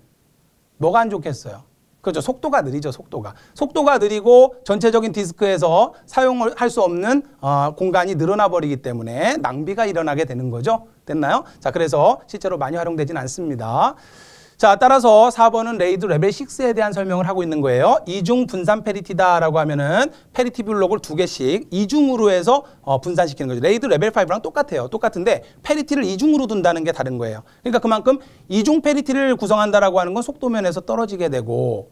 뭐가 안 좋겠어요? 그렇죠. 속도가 느리죠. 속도가. 속도가 느리고 전체적인 디스크에서 사용을 할 수 없는 어, 공간이 늘어나 버리기 때문에 낭비가 일어나게 되는 거죠. 됐나요? 자, 그래서 실제로 많이 활용되진 않습니다. 자, 따라서 4번은 레이드 레벨 6에 대한 설명을 하고 있는 거예요. 이중 분산 페리티다라고 하면은 페리티 블록을 두 개씩 이중으로 해서 어, 분산시키는 거죠. 레이드 레벨 5랑 똑같아요. 똑같은데 페리티를 이중으로 둔다는 게 다른 거예요. 그러니까 그만큼 이중 페리티를 구성한다라고 하는 건 속도면에서 떨어지게 되고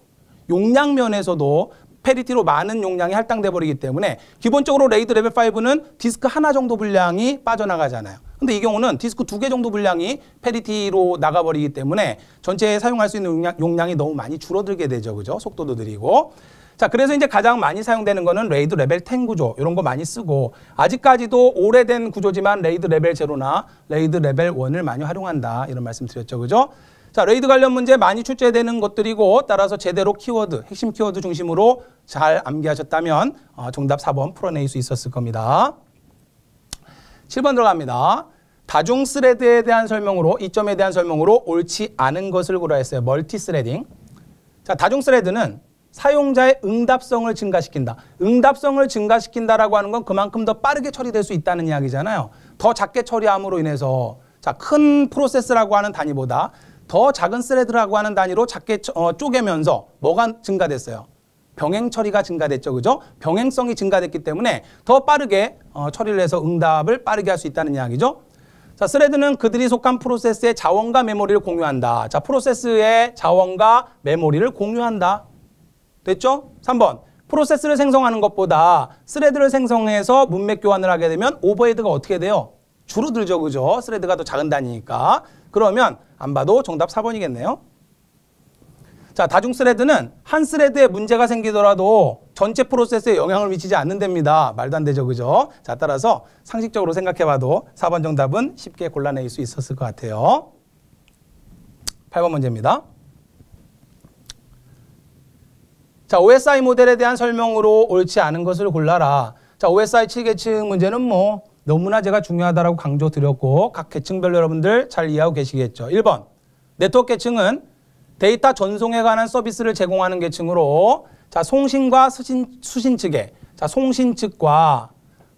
용량 면에서도 페리티로 많은 용량이 할당돼 버리기 때문에 기본적으로 레이드 레벨 5는 디스크 하나 정도 분량이 빠져나가잖아요. 근데 이 경우는 디스크 두 개 정도 분량이 페리티로 나가버리기 때문에 전체에 사용할 수 있는 용량, 용량이 너무 많이 줄어들게 되죠. 그죠? 속도도 느리고. 자, 그래서 이제 가장 많이 사용되는 거는 레이드 레벨 10 구조 이런 거 많이 쓰고 아직까지도 오래된 구조지만 레이드 레벨 제로나 레이드 레벨 원을 많이 활용한다 이런 말씀 드렸죠. 그죠? 자, 레이드 관련 문제 많이 출제되는 것들이고 따라서 제대로 키워드, 핵심 키워드 중심으로 잘 암기하셨다면 어, 정답 4번 풀어낼 수 있었을 겁니다. 7번 들어갑니다. 다중 스레드에 대한 설명으로 이 점에 대한 설명으로 옳지 않은 것을 고려했어요. 멀티 스레딩. 자, 다중 스레드는 사용자의 응답성을 증가시킨다. 응답성을 증가시킨다라고 하는 건 그만큼 더 빠르게 처리될 수 있다는 이야기잖아요. 더 작게 처리함으로 인해서 자, 큰 프로세스라고 하는 단위보다 더 작은 스레드라고 하는 단위로 작게 어, 쪼개면서 뭐가 증가됐어요? 병행 처리가 증가됐죠. 그죠? 병행성이 증가됐기 때문에 더 빠르게 어, 처리를 해서 응답을 빠르게 할 수 있다는 이야기죠. 자, 스레드는 그들이 속한 프로세스의 자원과 메모리를 공유한다. 자, 프로세스의 자원과 메모리를 공유한다. 됐죠? 3번. 프로세스를 생성하는 것보다 스레드를 생성해서 문맥 교환을 하게 되면 오버헤드가 어떻게 돼요? 줄어들죠, 그죠? 스레드가 더 작은 단위니까. 그러면 안 봐도 정답 4번이겠네요. 자, 다중 스레드는 한 스레드에 문제가 생기더라도 전체 프로세스에 영향을 미치지 않는답니다. 말도 안 되죠, 그죠? 자, 따라서 상식적으로 생각해봐도 4번 정답은 쉽게 골라낼 수 있었을 것 같아요. 8번 문제입니다. 자, OSI 모델에 대한 설명으로 옳지 않은 것을 골라라. 자, OSI 7계층 문제는 뭐 너무나 제가 중요하다라고 강조 드렸고 각 계층별로 여러분들 잘 이해하고 계시겠죠. 1번. 네트워크 계층은 데이터 전송에 관한 서비스를 제공하는 계층으로 자 송신과 수신, 수신 측에 자 송신 측과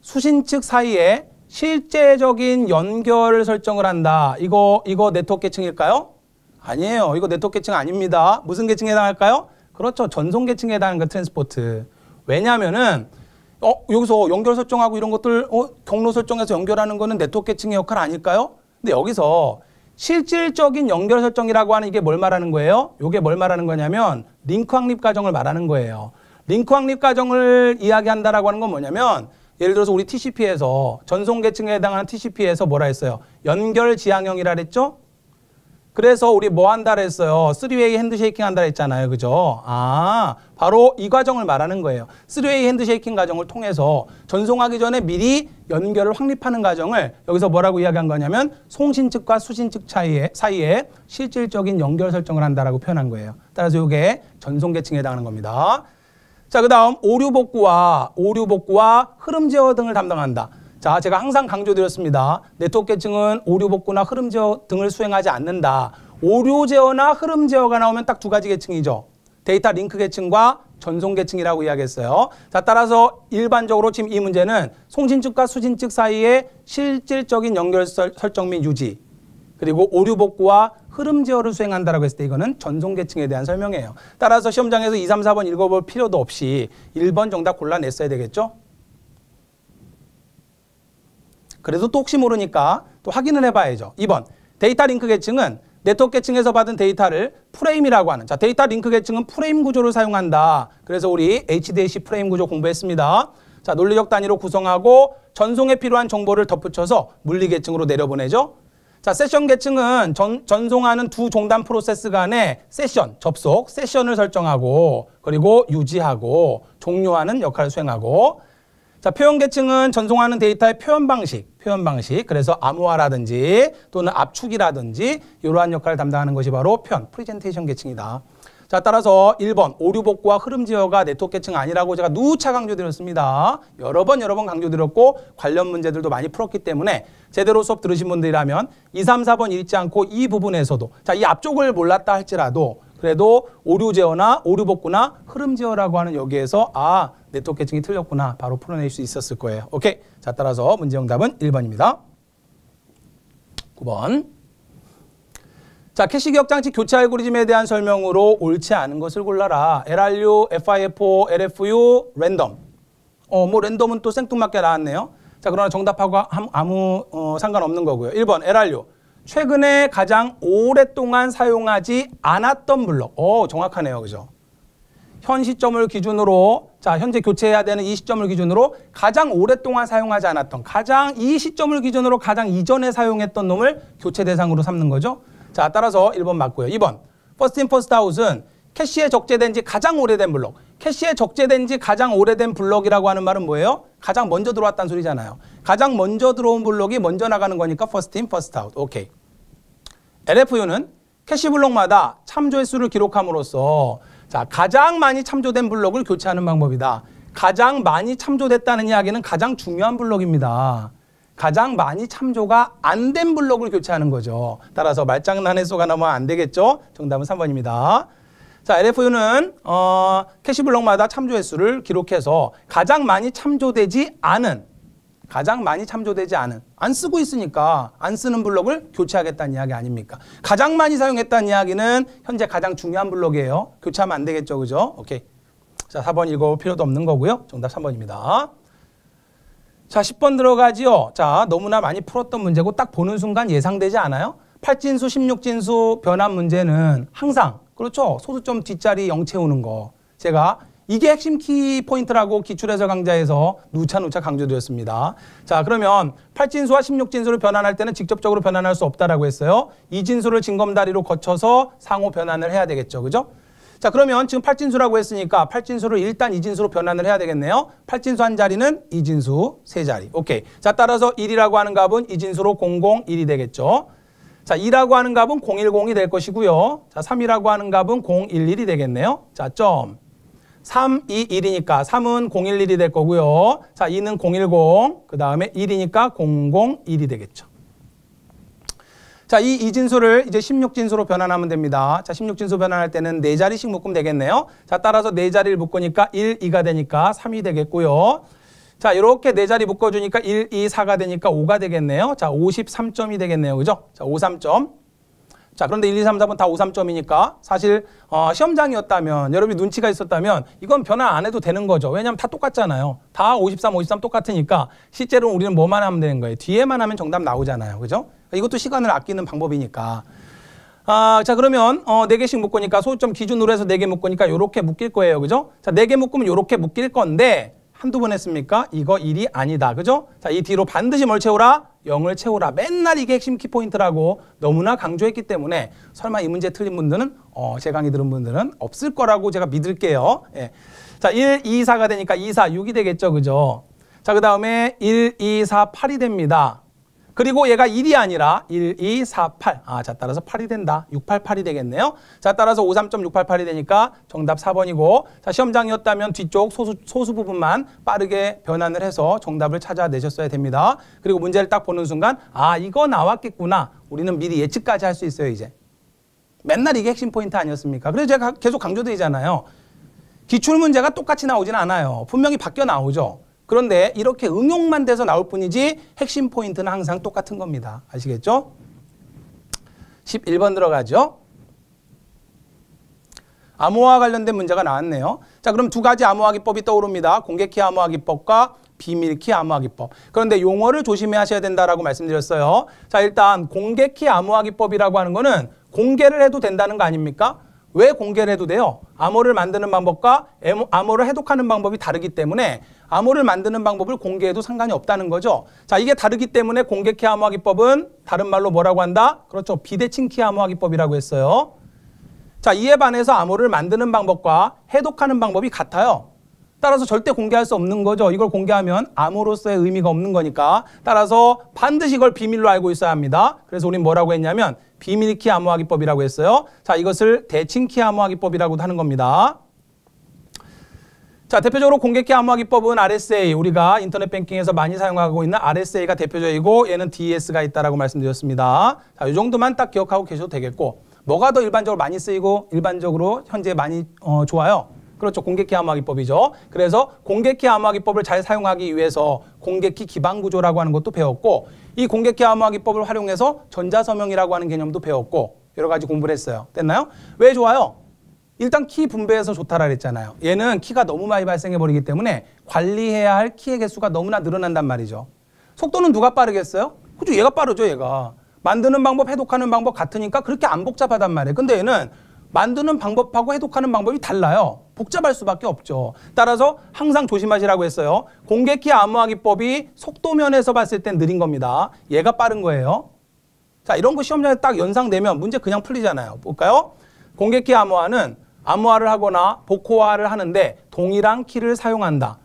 수신 측 사이에 실제적인 연결을 설정을 한다. 이거 이거 네트워크 계층일까요? 아니에요. 이거 네트워크 계층 아닙니다. 무슨 계층에 해당할까요? 그렇죠. 전송 계층에 해당하는 거 그 트랜스포트. 왜냐면은 어 여기서 연결 설정하고 이런 것들 어 경로 설정해서 연결하는 거는 네트워크 계층의 역할 아닐까요? 근데 여기서 실질적인 연결 설정이라고 하는 이게 뭘 말하는 거예요? 이게 뭘 말하는 거냐면 링크 확립 과정을 말하는 거예요. 링크 확립 과정을 이야기한다라고 하는 건 뭐냐면 예를 들어서 우리 TCP에서 전송 계층에 해당하는 TCP에서 뭐라 했어요? 연결 지향형이라 그랬죠 그래서 우리 뭐 한다 그랬어요? 3웨이 핸드쉐이킹 한다 그랬잖아요. 그죠? 아, 바로 이 과정을 말하는 거예요. 3웨이 핸드쉐이킹 과정을 통해서 전송하기 전에 미리 연결을 확립하는 과정을 여기서 뭐라고 이야기한 거냐면 송신 측과 수신 측 차이에, 사이에 실질적인 연결 설정을 한다라고 표현한 거예요. 따라서 이게 전송 계층에 해당하는 겁니다. 자, 그 다음 오류 복구와 오류 복구와 흐름 제어 등을 담당한다. 자, 제가 항상 강조드렸습니다. 네트워크 계층은 오류 복구나 흐름 제어 등을 수행하지 않는다. 오류 제어나 흐름 제어가 나오면 딱 두 가지 계층이죠. 데이터 링크 계층과 전송 계층이라고 이야기했어요. 자, 따라서 일반적으로 지금 이 문제는 송신 측과 수신 측 사이의 실질적인 연결 설정 및 유지 그리고 오류 복구와 흐름 제어를 수행한다라고 했을 때 이거는 전송 계층에 대한 설명이에요. 따라서 시험장에서 2, 3, 4번 읽어볼 필요도 없이 1번 정답 골라냈어야 되겠죠? 그래도 또 혹시 모르니까 또 확인을 해봐야죠. 2번 데이터 링크 계층은 네트워크 계층에서 받은 데이터를 프레임이라고 하는 자 데이터 링크 계층은 프레임 구조를 사용한다. 그래서 우리 h d c 프레임 구조 공부했습니다. 자 논리적 단위로 구성하고 전송에 필요한 정보를 덧붙여서 물리 계층으로 내려보내죠. 자 세션 계층은 전, 전송하는 두 종단 프로세스 간의 세션, 접속, 세션을 설정하고 그리고 유지하고 종료하는 역할을 수행하고 자, 표현 계층은 전송하는 데이터의 표현 방식, 표현 방식. 그래서 암호화라든지 또는 압축이라든지 이러한 역할을 담당하는 것이 바로 표현, 프리젠테이션 계층이다. 자, 따라서 1번 오류복구와 흐름지어가 네트워크 계층 아니라고 제가 누차 강조드렸습니다. 여러 번 여러 번 강조드렸고 관련 문제들도 많이 풀었기 때문에 제대로 수업 들으신 분들이라면 2, 3, 4번 읽지 않고 이 부분에서도 자, 이 앞쪽을 몰랐다 할지라도 그래도 오류제어나 오류복구나 흐름제어라고 하는 여기에서 아 네트워크 계층이 틀렸구나 바로 풀어낼 수 있었을 거예요. 오케이. 자 따라서 문제 정답은 1번입니다. 9번. 자, 캐시 기억 장치 교체 알고리즘에 대한 설명으로 옳지 않은 것을 골라라. LRU, FIFO, LFU, 랜덤. 어, 뭐 랜덤은 또 생뚱맞게 나왔네요. 자, 그러나 정답하고 아무 어, 상관없는 거고요. 1번 LRU. 최근에 가장 오랫동안 사용하지 않았던 블록. 어, 정확하네요. 그죠? 현 시점을 기준으로 자, 현재 교체해야 되는 이 시점을 기준으로 가장 오랫동안 사용하지 않았던 가장 이 시점을 기준으로 가장 이전에 사용했던 놈을 교체 대상으로 삼는 거죠. 자, 따라서 1번 맞고요. 2번. 퍼스트 인 퍼스트 아웃은 캐시에 적재된 지 가장 오래된 블록. 캐시에 적재된 지 가장 오래된 블록이라고 하는 말은 뭐예요? 가장 먼저 들어왔다는 소리잖아요. 가장 먼저 들어온 블록이 먼저 나가는 거니까 퍼스트 인 퍼스트 아웃. 오케이. LFU는 캐시 블록마다 참조횟수를 기록함으로써 자, 가장 많이 참조된 블록을 교체하는 방법이다. 가장 많이 참조됐다는 이야기는 가장 중요한 블록입니다. 가장 많이 참조가 안 된 블록을 교체하는 거죠. 따라서 말장난에 수가 넘어면 안 되겠죠. 정답은 3번입니다. 자, LFU는 어, 캐시 블록마다 참조 횟수를 기록해서 가장 많이 참조되지 않은 가장 많이 참조되지 않은 안 쓰고 있으니까 안 쓰는 블록을 교체하겠다는 이야기 아닙니까? 가장 많이 사용했다는 이야기는 현재 가장 중요한 블록이에요. 교체하면 안 되겠죠. 그죠? 오케이. 자, 4번 읽어 볼 필요도 없는 거고요. 정답 3번입니다. 자, 10번 들어가지요. 자, 너무나 많이 풀었던 문제고 딱 보는 순간 예상되지 않아요? 8진수, 16진수 변환 문제는 항상 그렇죠. 소수점 뒷자리 영 채우는 거. 제가 이게 핵심 키 포인트라고 기출해서 강좌에서 누차누차 강조드렸습니다. 자 그러면 8진수와 16진수를 변환할 때는 직접적으로 변환할 수 없다라고 했어요. 이 진수를 징검다리로 거쳐서 상호 변환을 해야 되겠죠. 그죠? 자 그러면 지금 8진수라고 했으니까 8진수를 일단 2진수로 변환을 해야 되겠네요. 8진수 한 자리는 2진수 세 자리. 오케이. 자 따라서 1이라고 하는 값은 2진수로 001이 되겠죠. 자, 2라고 하는 값은 010이 될 것이고요. 자, 3이라고 하는 값은 011이 되겠네요. 자, 점. 3, 2, 1이니까 3은 011이 될 거고요. 자, 2는 010, 그 다음에 1이니까 001이 되겠죠. 자, 이 이진수를 이제 16진수로 변환하면 됩니다. 자, 16진수 변환할 때는 4자리씩 묶으면 되겠네요. 자, 따라서 4자리를 묶으니까 1, 2가 되니까 3이 되겠고요. 자, 이렇게 4자리 묶어주니까 1, 2, 4가 되니까 5가 되겠네요. 자, 53점이 되겠네요. 그죠? 자, 53점. 자, 그런데 1, 2, 3, 4번 다 5, 3점이니까 사실 어, 시험장이었다면 여러분이 눈치가 있었다면 이건 변화 안 해도 되는 거죠. 왜냐하면 다 똑같잖아요. 다 53, 53 똑같으니까 실제로 우리는 뭐만 하면 되는 거예요. 뒤에만 하면 정답 나오잖아요. 그죠? 그러니까 이것도 시간을 아끼는 방법이니까. 아, 자 그러면 어, 4개씩 묶으니까 소수점 기준으로 해서 4개 묶으니까 이렇게 묶일 거예요. 그죠? 자, 4개 묶으면 이렇게 묶일 건데 한두 번 했습니까? 이거 일이 아니다. 그죠? 자, 이 뒤로 반드시 뭘 채우라? 영을 채우라. 맨날 이게 핵심 키포인트라고 너무나 강조했기 때문에 설마 이 문제 틀린 분들은 어, 제 강의 들은 분들은 없을 거라고 제가 믿을게요. 예. 자, 1, 2, 4가 되니까 2, 4, 6이 되겠죠. 그죠? 자, 그 다음에 1, 2, 4, 8이 됩니다. 그리고 얘가 1이 아니라 1, 2, 4, 8. 아, 자, 따라서 8이 된다. 6, 8, 8이 되겠네요. 자, 따라서 5, 3.688이 되니까 정답 4번이고 자, 시험장이었다면 뒤쪽 소수, 소수 부분만 빠르게 변환을 해서 정답을 찾아내셨어야 됩니다. 그리고 문제를 딱 보는 순간 아, 이거 나왔겠구나. 우리는 미리 예측까지 할 수 있어요, 이제. 맨날 이게 핵심 포인트 아니었습니까? 그래서 제가 계속 강조드리잖아요. 기출문제가 똑같이 나오진 않아요. 분명히 바뀌어 나오죠. 그런데 이렇게 응용만 돼서 나올 뿐이지 핵심 포인트는 항상 똑같은 겁니다. 아시겠죠? 11번 들어가죠. 암호화 관련된 문제가 나왔네요. 자, 그럼 두 가지 암호화기법이 떠오릅니다. 공개키 암호화기법과 비밀키 암호화기법. 그런데 용어를 조심 하셔야 된다라고 말씀드렸어요. 자, 일단 공개키 암호화기법이라고 하는 거는 공개를 해도 된다는 거 아닙니까? 왜 공개를 해도 돼요? 암호를 만드는 방법과 암호를 해독하는 방법이 다르기 때문에 암호를 만드는 방법을 공개해도 상관이 없다는 거죠. 자, 이게 다르기 때문에 공개키 암호하기법은 다른 말로 뭐라고 한다? 그렇죠. 비대칭키 암호하기법이라고 했어요. 자, 이에 반해서 암호를 만드는 방법과 해독하는 방법이 같아요. 따라서 절대 공개할 수 없는 거죠. 이걸 공개하면 암호로서의 의미가 없는 거니까 따라서 반드시 이걸 비밀로 알고 있어야 합니다. 그래서 우린 뭐라고 했냐면 비밀키 암호화기법이라고 했어요. 자, 이것을 대칭키 암호화기법이라고도 하는 겁니다. 자, 대표적으로 공개키 암호화기법은 RSA, 우리가 인터넷 뱅킹에서 많이 사용하고 있는 RSA가 대표적이고 얘는 DS가 있다라고 말씀드렸습니다. 자, 이 정도만 딱 기억하고 계셔도 되겠고 뭐가 더 일반적으로 많이 쓰이고 일반적으로 현재 많이 어, 좋아요? 그렇죠. 공개키 암호화기법이죠. 그래서 공개키 암호화기법을 잘 사용하기 위해서 공개키 기반구조라고 하는 것도 배웠고 이 공개키 암호화기법을 활용해서 전자서명이라고 하는 개념도 배웠고 여러 가지 공부를 했어요. 됐나요? 왜 좋아요? 일단 키 분배해서 좋다라 그랬잖아요. 얘는 키가 너무 많이 발생해 버리기 때문에 관리해야 할 키의 개수가 너무나 늘어난단 말이죠. 속도는 누가 빠르겠어요? 그죠? 얘가 빠르죠, 얘가. 만드는 방법, 해독하는 방법 같으니까 그렇게 안 복잡하단 말이에요. 근데 얘는 만드는 방법하고 해독하는 방법이 달라요. 복잡할 수밖에 없죠. 따라서 항상 조심하시라고 했어요. 공개키 암호화기법이 속도면에서 봤을 땐 느린 겁니다. 얘가 빠른 거예요. 자, 이런 거 시험장에 딱 연상되면 문제 그냥 풀리잖아요. 볼까요? 공개키 암호화는 암호화를 하거나 복호화를 하는데 동일한 키를 사용한다.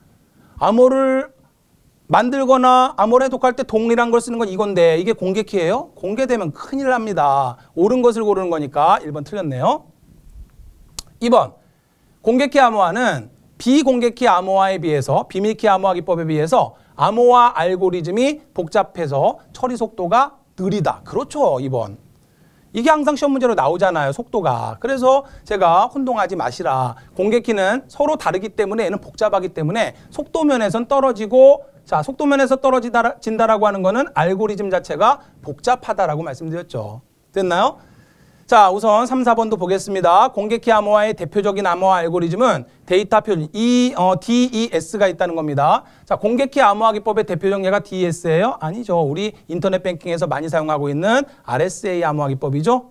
암호를 만들거나 암호를 해독할 때 동일한 걸 쓰는 건 이건데 이게 공개키예요? 공개되면 큰일 납니다. 옳은 것을 고르는 거니까 1번 틀렸네요. 2번 공개키 암호화는 비공개키 암호화에 비해서 비밀키 암호화 기법에 비해서 암호화 알고리즘이 복잡해서 처리 속도가 느리다. 그렇죠. 2번. 이게 항상 시험 문제로 나오잖아요. 속도가. 그래서 제가 혼동하지 마시라. 공개키는 서로 다르기 때문에 얘는 복잡하기 때문에 속도면에선 떨어지고 자 속도면에서 떨어진다라고 하는 거는 알고리즘 자체가 복잡하다라고 말씀드렸죠. 됐나요? 자, 우선 3, 4번도 보겠습니다. 공개키 암호화의 대표적인 암호화 알고리즘은 데이터 표준 E, 어, DES가 있다는 겁니다. 자, 공개키 암호화 기법의 대표적 예가 DES예요? 아니죠. 우리 인터넷 뱅킹에서 많이 사용하고 있는 RSA 암호화 기법이죠.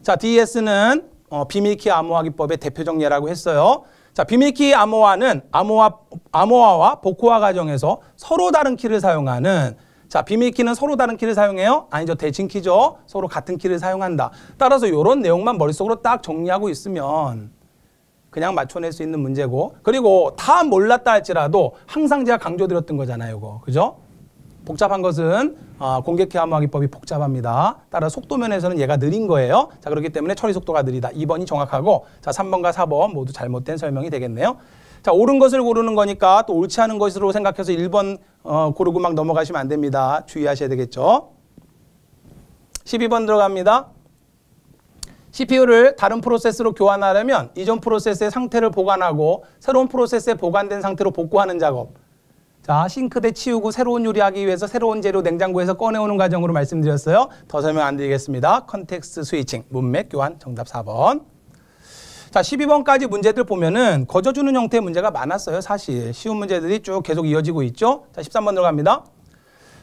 자, DES는 어, 비밀키 암호화 기법의 대표적 예라고 했어요. 자, 비밀키 암호화는 암호화, 암호화와 복호화 과정에서 서로 다른 키를 사용하는 자, 비밀키는 서로 다른 키를 사용해요? 아니죠. 대칭키죠. 서로 같은 키를 사용한다. 따라서 이런 내용만 머릿속으로 딱 정리하고 있으면 그냥 맞춰낼 수 있는 문제고 그리고 다 몰랐다 할지라도 항상 제가 강조드렸던 거잖아요. 이거. 그죠? 복잡한 것은 아, 공격키 함수하기법이 복잡합니다. 따라 속도면에서는 얘가 느린 거예요. 자 그렇기 때문에 처리 속도가 느리다. 2번이 정확하고 자 3번과 4번 모두 잘못된 설명이 되겠네요. 자, 옳은 것을 고르는 거니까 또 옳지 않은 것으로 생각해서 1번 어, 고르고 막 넘어가시면 안 됩니다. 주의하셔야 되겠죠. 12번 들어갑니다. CPU를 다른 프로세스로 교환하려면 이전 프로세스의 상태를 보관하고 새로운 프로세스에 보관된 상태로 복구하는 작업. 자, 싱크대 치우고 새로운 요리하기 위해서 새로운 재료 냉장고에서 꺼내오는 과정으로 말씀드렸어요. 더 설명 안 드리겠습니다. 컨텍스트 스위칭, 문맥 교환 정답 4번. 자, 12번까지 문제들 보면은 거저주는 형태의 문제가 많았어요, 사실. 쉬운 문제들이 쭉 계속 이어지고 있죠. 자, 13번 들어갑니다.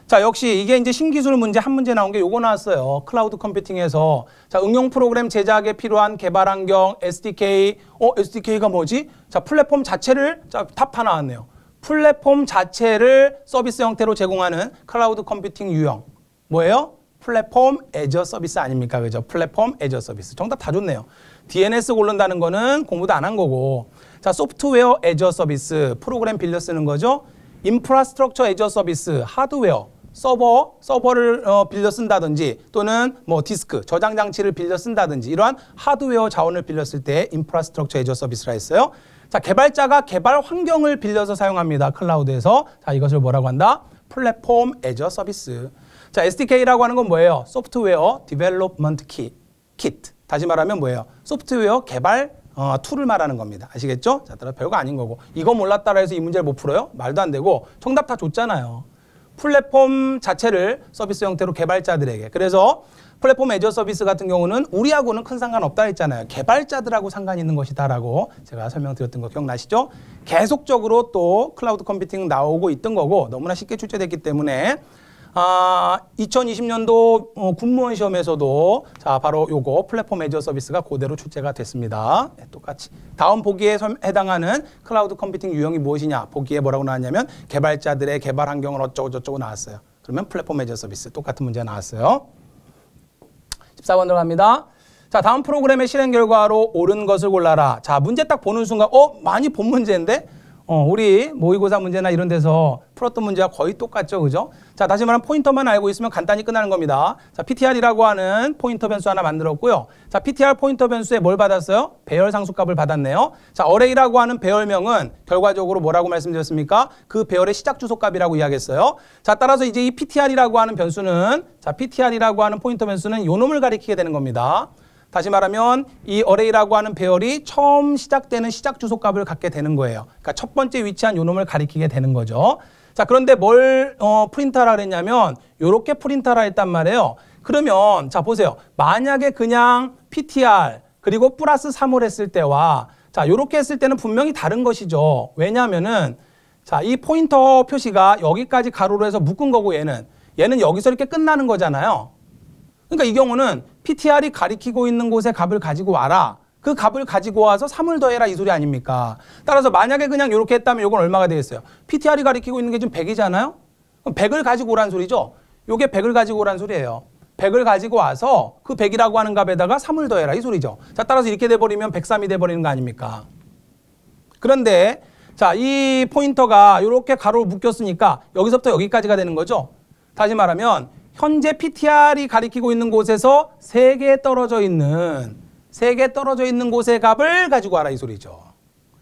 자, 역시 이게 이제 신기술 문제 한 문제 나온 게 요거 나왔어요. 클라우드 컴퓨팅에서. 자, 응용 프로그램 제작에 필요한 개발 환경, SDK. 어, SDK가 뭐지? 자, 플랫폼 자체를, 자, 탑 하나 왔네요. 플랫폼 자체를 서비스 형태로 제공하는 클라우드 컴퓨팅 유형. 뭐예요? 플랫폼 애저 서비스 아닙니까? 그죠? 플랫폼 애저 서비스. 정답 다 좋네요. DNS 고른다는 거는 공부도 안 한 거고 자 소프트웨어 애저 서비스 프로그램 빌려 쓰는 거죠. 인프라스트럭처 애저 서비스 하드웨어 서버, 서버를 어, 빌려 쓴다든지 또는 뭐 디스크, 저장 장치를 빌려 쓴다든지 이러한 하드웨어 자원을 빌렸을 때 인프라스트럭처 애저 서비스라 했어요. 자, 개발자가 개발 환경을 빌려서 사용합니다. 클라우드에서. 자, 이것을 뭐라고 한다? 플랫폼 애저 서비스. 자, SDK라고 하는 건 뭐예요? 소프트웨어 디벨롭먼트 키, 키트. 다시 말하면 뭐예요? 소프트웨어 개발 어, 툴을 말하는 겁니다. 아시겠죠? 자, 따라 별거 아닌 거고. 이거 몰랐다라 해서 이 문제를 못 풀어요? 말도 안 되고 정답 다 줬잖아요. 플랫폼 자체를 서비스 형태로 개발자들에게. 그래서 플랫폼 애저 서비스 같은 경우는 우리하고는 큰 상관없다 했잖아요. 개발자들하고 상관 있는 것이다라고 제가 설명드렸던 거 기억나시죠? 계속적으로 또 클라우드 컴퓨팅 나오고 있던 거고 너무나 쉽게 출제됐기 때문에 아, 2020년도 어, 군무원 시험에서도 자 바로 요거 플랫폼 애저 서비스가 그대로 출제가 됐습니다. 네, 똑같이 다음 보기에 해당하는 클라우드 컴퓨팅 유형이 무엇이냐 보기에 뭐라고 나왔냐면 개발자들의 개발 환경을 어쩌고 저쩌고 나왔어요. 그러면 플랫폼 애저 서비스 똑같은 문제 나왔어요. 14번 들어갑니다. 자 다음 프로그램의 실행 결과로 옳은 것을 골라라. 자 문제 딱 보는 순간 어 많이 본 문제인데 어, 우리 모의고사 문제나 이런 데서 풀었던 문제와 거의 똑같죠. 그죠? 자, 다시 말하면 포인터만 알고 있으면 간단히 끝나는 겁니다. 자, PTR이라고 하는 포인터 변수 하나 만들었고요. 자, PTR 포인터 변수에 뭘 받았어요? 배열 상수값을 받았네요. 자, 어레이라고 하는 배열명은 결과적으로 뭐라고 말씀드렸습니까? 그 배열의 시작 주소값이라고 이야기했어요. 자, 따라서 이제 이 PTR이라고 하는 변수는 자, PTR이라고 하는 포인터 변수는 요 놈을 가리키게 되는 겁니다. 다시 말하면 이 어레이라고 하는 배열이 처음 시작되는 시작 주소값을 갖게 되는 거예요. 그러니까 첫 번째 위치한 요놈을 가리키게 되는 거죠. 자 그런데 뭘 어, 프린터라 그랬냐면 요렇게 프린터라 했단 말이에요. 그러면 자 보세요. 만약에 그냥 PTR 그리고 플러스 3을 했을 때와 자 요렇게 했을 때는 분명히 다른 것이죠. 왜냐하면은 자 이 포인터 표시가 여기까지 가로로 해서 묶은 거고 얘는 얘는 여기서 이렇게 끝나는 거잖아요. 그러니까 이 경우는 PTR이 가리키고 있는 곳에 값을 가지고 와라. 그 값을 가지고 와서 3을 더해라 이 소리 아닙니까? 따라서 만약에 그냥 이렇게 했다면 이건 얼마가 되겠어요? PTR이 가리키고 있는 게 지금 100이잖아요? 그럼 100을 가지고 오란 소리죠? 요게 100을 가지고 오란 소리예요. 100을 가지고 와서 그 100이라고 하는 값에다가 3을 더해라 이 소리죠. 자, 따라서 이렇게 돼버리면 103이 돼버리는 거 아닙니까? 그런데 자, 이 포인터가 이렇게 가로로 묶였으니까 여기서부터 여기까지가 되는 거죠. 다시 말하면 현재 PTR이 가리키고 있는 곳에서 3개 떨어져 있는 세 개 떨어져 있는 곳의 값을 가지고 와라 이 소리죠.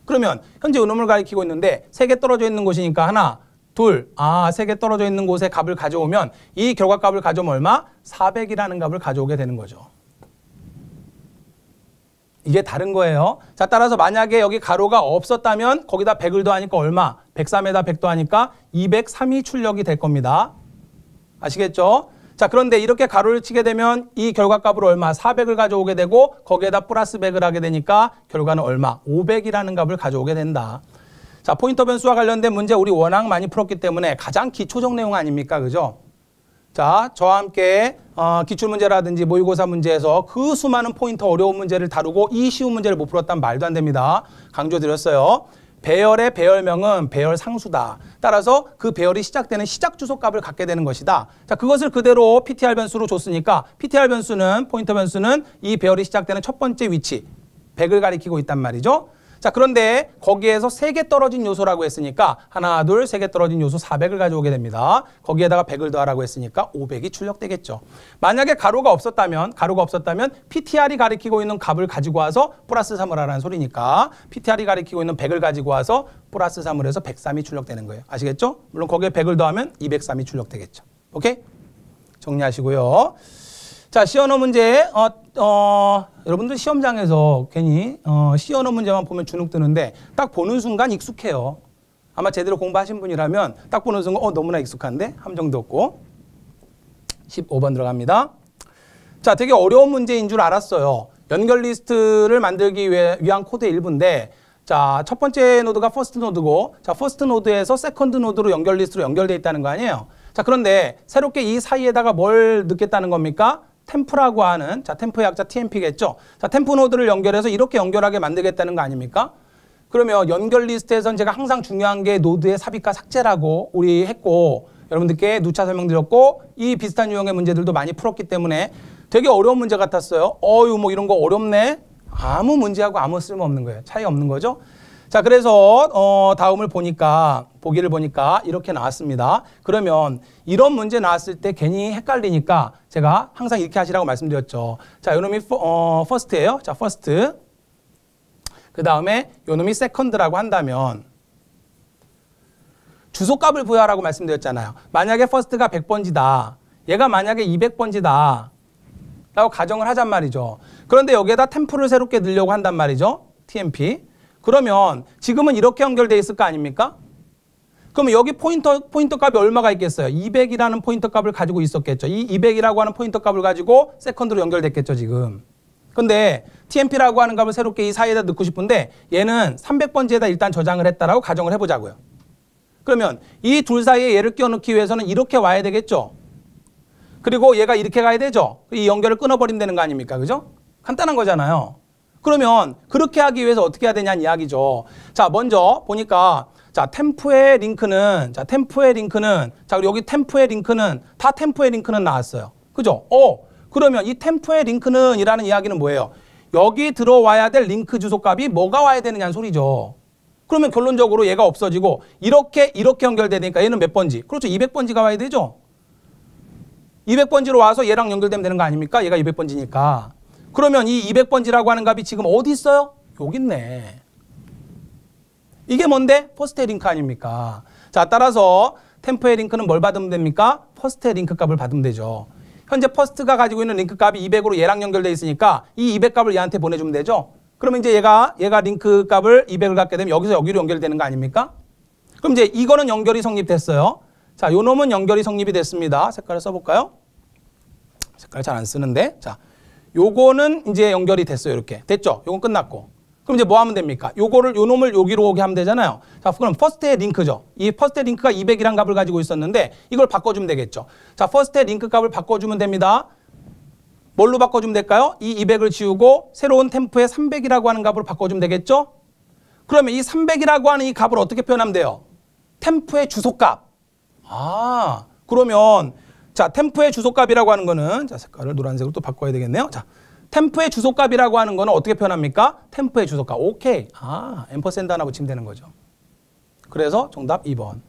그러면 현재 은음을 가리키고 있는데 세 개 떨어져 있는 곳이니까 하나, 둘, 아, 세 개 떨어져 있는 곳의 값을 가져오면 이 결과값을 가져오면 얼마? 400이라는 값을 가져오게 되는 거죠. 이게 다른 거예요. 자, 따라서 만약에 여기 가로가 없었다면 거기다 100을 더하니까 얼마? 103에다 100 더하니까 203이 출력이 될 겁니다. 아시겠죠? 자, 그런데 이렇게 가로를 치게 되면 이결과값으로 얼마? 400을 가져오게 되고 거기에다 플러스 100을 하게 되니까 결과는 얼마? 500이라는 값을 가져오게 된다. 자, 포인터 변수와 관련된 문제 우리 워낙 많이 풀었기 때문에 가장 기초적 내용 아닙니까? 그죠? 자, 저와 함께 어, 기출문제라든지 모의고사 문제에서 그 수많은 포인터 어려운 문제를 다루고 이 쉬운 문제를 못 풀었단 말도 안 됩니다. 강조드렸어요. 배열의 배열명은 배열 상수다. 따라서 그 배열이 시작되는 시작 주소값을 갖게 되는 것이다. 자, 그것을 그대로 PTR 변수로 줬으니까 PTR 변수는 포인터 변수는 이 배열이 시작되는 첫 번째 위치 100을 가리키고 있단 말이죠. 자, 그런데 거기에서 세 개 떨어진 요소라고 했으니까 하나, 둘, 세 개 떨어진 요소 400을 가져오게 됩니다. 거기에다가 100을 더하라고 했으니까 500이 출력되겠죠. 만약에 가로가 없었다면, 가로가 없었다면 PTR이 가리키고 있는 값을 가지고 와서 플러스 3을 하라는 소리니까 PTR이 가리키고 있는 100을 가지고 와서 플러스 3을 해서 103이 출력되는 거예요. 아시겠죠? 물론 거기에 100을 더하면 203이 출력되겠죠. 오케이? 정리하시고요. 자, 시어너 문제 어, 어, 여러분들 시험장에서 괜히 어, 시어 문제만 보면 주눅드는데 딱 보는 순간 익숙해요. 아마 제대로 공부하신 분이라면 딱 보는 순간 어 너무나 익숙한데 함정도 없고 15번 들어갑니다. 자, 되게 어려운 문제인 줄 알았어요. 연결 리스트를 만들기 위해, 위한 코드의 일부인데 자, 첫 번째 노드가 퍼스트 노드고 자, 퍼스트 노드에서 세컨드 노드로 연결 리스트로 연결되어 있다는 거 아니에요? 자, 그런데 새롭게 이 사이에다가 뭘 넣겠다는 겁니까? 템프라고 하는 자 템프의 약자 TMP겠죠. 자 템프 노드를 연결해서 이렇게 연결하게 만들겠다는 거 아닙니까? 그러면 연결 리스트에선 제가 항상 중요한 게 노드의 삽입과 삭제라고 우리 했고 여러분들께 누차 설명드렸고 이 비슷한 유형의 문제들도 많이 풀었기 때문에 되게 어려운 문제 같았어요. 어유 뭐 이런 거 어렵네. 아무 문제하고 아무 쓸모없는 거예요. 차이 없는 거죠. 자, 그래서 어, 다음을 보니까 보기를 보니까 이렇게 나왔습니다. 그러면 이런 문제 나왔을 때 괜히 헷갈리니까 제가 항상 이렇게 하시라고 말씀드렸죠. 자, 요놈이 어, 퍼스트예요. 자, 퍼스트. 그다음에 요놈이 세컨드라고 한다면 주소값을 부여하라고 말씀드렸잖아요. 만약에 퍼스트가 100번지다. 얘가 만약에 200번지다. 라고 가정을 하잔 말이죠. 그런데 여기에다 템프를 새롭게 넣으려고 한단 말이죠. TMP. 그러면 지금은 이렇게 연결돼 있을 거 아닙니까? 그럼 여기 포인터, 포인터 값이 얼마가 있겠어요? 200이라는 포인터 값을 가지고 있었겠죠. 이 200이라고 하는 포인터 값을 가지고 세컨드로 연결됐겠죠, 지금. 근데 TMP라고 하는 값을 새롭게 이 사이에다 넣고 싶은데 얘는 300번지에다 일단 저장을 했다라고 가정을 해보자고요. 그러면 이 둘 사이에 얘를 끼워넣기 위해서는 이렇게 와야 되겠죠. 그리고 얘가 이렇게 가야 되죠. 이 연결을 끊어버리면 되는 거 아닙니까? 그죠? 간단한 거잖아요. 그러면 그렇게 하기 위해서 어떻게 해야 되냐는 이야기죠. 자, 먼저 보니까 자, 템프의 링크는 자, 템프의 링크는 자, 여기 템프의 링크는 다 템프의 링크는 나왔어요. 그죠? 어. 그러면 이 템프의 링크는 이라는 이야기는 뭐예요? 여기 들어와야 될 링크 주소값이 뭐가 와야 되느냐는 소리죠. 그러면 결론적으로 얘가 없어지고 이렇게 이렇게 연결되니까 얘는 몇 번지? 그렇죠. 200번지가 와야 되죠. 200번지로 와서 얘랑 연결되면 되는 거 아닙니까? 얘가 200번지니까. 그러면 이 200번지라고 하는 값이 지금 어디 있어요? 여기 있네. 이게 뭔데? 포스트의 링크 아닙니까? 자, 따라서 템포의 링크는 뭘 받으면 됩니까? 퍼스트의 링크 값을 받으면 되죠. 현재 퍼스트가 가지고 있는 링크 값이 200으로 얘랑 연결돼 있으니까 이 200 값을 얘한테 보내주면 되죠. 그러면 이제 얘가 얘가 링크 값을 200을 갖게 되면 여기서 여기로 연결되는 거 아닙니까? 그럼 이제 이거는 연결이 성립됐어요. 자, 요 놈은 연결이 성립이 됐습니다. 색깔을 써볼까요? 색깔 잘 안 쓰는데. 자, 요거는 이제 연결이 됐어요. 이렇게. 됐죠? 요건 끝났고. 그럼 이제 뭐 하면 됩니까? 요거를 요 놈을 여기로 오게 하면 되잖아요. 자, 그럼 퍼스트의 링크죠. 이 퍼스트의 링크가 200이란 값을 가지고 있었는데 이걸 바꿔주면 되겠죠. 자, 퍼스트의 링크 값을 바꿔주면 됩니다. 뭘로 바꿔주면 될까요? 이 200을 지우고 새로운 템프의 300이라고 하는 값으로 바꿔주면 되겠죠? 그러면 이 300이라고 하는 이 값을 어떻게 표현하면 돼요? 템프의 주소값. 아, 그러면 자, 템프의 주소값이라고 하는 거는 자, 색깔을 노란색으로 또 바꿔야 되겠네요. 자, 템프의 주소값이라고 하는 거는 어떻게 표현합니까? 템프의 주소값. 오케이. 아, 앰퍼센드 하나 붙이면 되는 거죠. 그래서 정답 2번.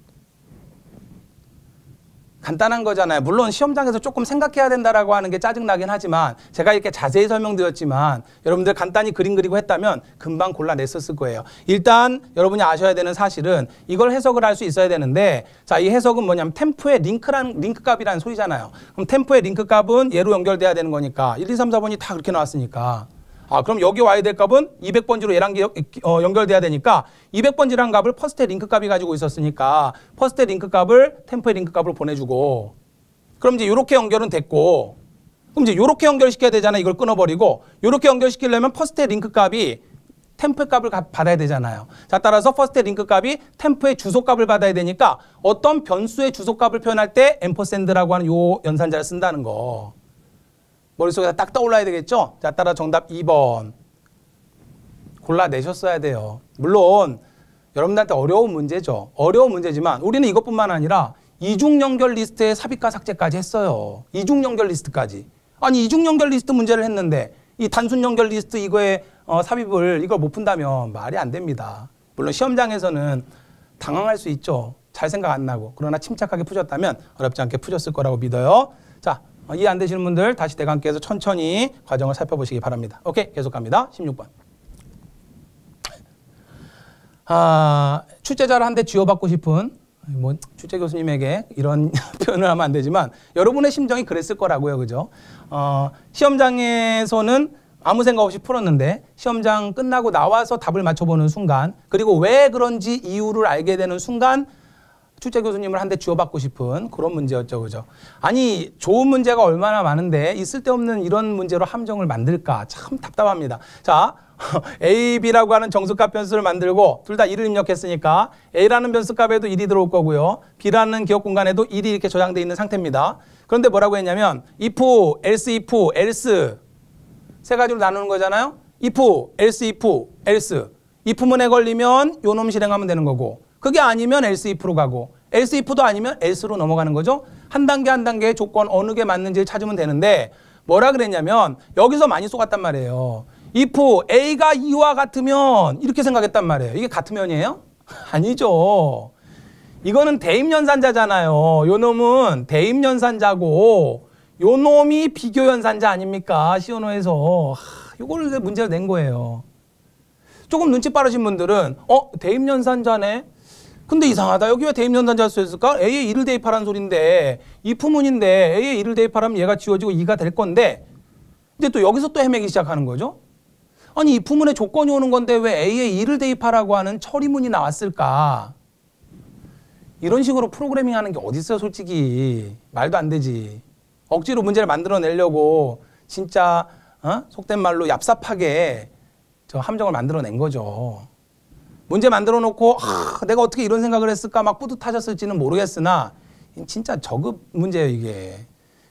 간단한 거잖아요. 물론 시험장에서 조금 생각해야 된다라고 하는 게 짜증나긴 하지만 제가 이렇게 자세히 설명드렸지만 여러분들 간단히 그림 그리고 했다면 금방 골라냈었을 거예요. 일단 여러분이 아셔야 되는 사실은 이걸 해석을 할 수 있어야 되는데 자, 이 해석은 뭐냐면 템프의 링크란 링크 값이라는 소리잖아요. 그럼 템프의 링크 값은 얘로 연결돼야 되는 거니까 1, 2, 3, 4번이 다 그렇게 나왔으니까 아, 그럼 여기 와야 될 값은 200번지로 얘랑 어, 연결돼야 되니까 200번지란 값을 퍼스트 링크 값이 가지고 있었으니까 퍼스트 링크 값을 템포의 링크 값으로 보내주고 그럼 이제 이렇게 연결은 됐고 그럼 이제 이렇게 연결시켜야 되잖아. 요 이걸 끊어버리고 이렇게 연결시키려면 퍼스트 링크 값이 템프 값을 받아야 되잖아요. 자, 따라서 퍼스트 링크 값이 템프의 주소 값을 받아야 되니까 어떤 변수의 주소 값을 표현할 때 앰퍼샌드라고 하는 요 연산자를 쓴다는 거. 머릿속에 딱 떠올라야 되겠죠? 자, 따라 정답 2번. 골라내셨어야 돼요. 물론 여러분들한테 어려운 문제죠. 어려운 문제지만 우리는 이것뿐만 아니라 이중 연결 리스트에 삽입과 삭제까지 했어요. 이중 연결 리스트까지. 아니 이중 연결 리스트 문제를 했는데 이 단순 연결 리스트 이거에 어, 삽입을 이걸 못 푼다면 말이 안 됩니다. 물론 시험장에서는 당황할 수 있죠. 잘 생각 안 나고 그러나 침착하게 푸셨다면 어렵지 않게 푸셨을 거라고 믿어요. 자 어, 이해 안 되시는 분들 다시 대강께서 천천히 과정을 살펴보시기 바랍니다. 오케이, 계속 갑니다. 16번. 아, 출제자를 한 대 쥐어받고 싶은 뭐 출제 교수님에게 이런 [laughs] 표현을 하면 안 되지만 여러분의 심정이 그랬을 거라고요, 그죠? 어, 시험장에서는 아무 생각 없이 풀었는데 시험장 끝나고 나와서 답을 맞춰보는 순간 그리고 왜 그런지 이유를 알게 되는 순간 출제 교수님을 한 대 주어받고 싶은 그런 문제였죠. 그죠? 아니, 좋은 문제가 얼마나 많은데 있을 데없는 이런 문제로 함정을 만들까? 참 답답합니다. 자, [laughs] A, B라고 하는 정수값 변수를 만들고 둘 다 1을 입력했으니까 A라는 변수값에도 1이 들어올 거고요. B라는 기억 공간에도 1이 이렇게 저장되어 있는 상태입니다. 그런데 뭐라고 했냐면 if, else, if, else 세 가지로 나누는 거잖아요. if, else, if, else if문에 걸리면 요놈 실행하면 되는 거고 그게 아니면 LCF로 가고 LCF도 아니면 S로 넘어가는 거죠. 한 단계 한단계 조건 어느 게 맞는지를 찾으면 되는데 뭐라 그랬냐면 여기서 많이 속았단 말이에요. if a가 2와 같으면 이렇게 생각했단 말이에요. 이게 같으면이에요? [laughs] 아니죠. 이거는 대입연산자잖아요. 요 놈은 대입연산자고 요 놈이 비교연산자 아닙니까? 시원노에서 이걸 문제를 낸 거예요. 조금 눈치 빠르신 분들은 어 대입연산자네 근데 이상하다. 여기 왜 대입연산자를 써있을까? A에 2를 대입하라는 소린데 이 품문인데 A에 2를 대입하라면 얘가 지워지고 2가 될 건데 근데 또 여기서 또 헤매기 시작하는 거죠. 아니 이 부문의 조건이 오는 건데 왜 A에 2를 대입하라고 하는 처리문이 나왔을까? 이런 식으로 프로그래밍 하는 게 어디 있어요 솔직히. 말도 안 되지. 억지로 문제를 만들어내려고 진짜 어? 속된 말로 얍삽하게 저 함정을 만들어낸 거죠. 문제 만들어 놓고 아, 내가 어떻게 이런 생각을 했을까 막 뿌듯하셨을지는 모르겠으나 진짜 저급 문제예요 이게.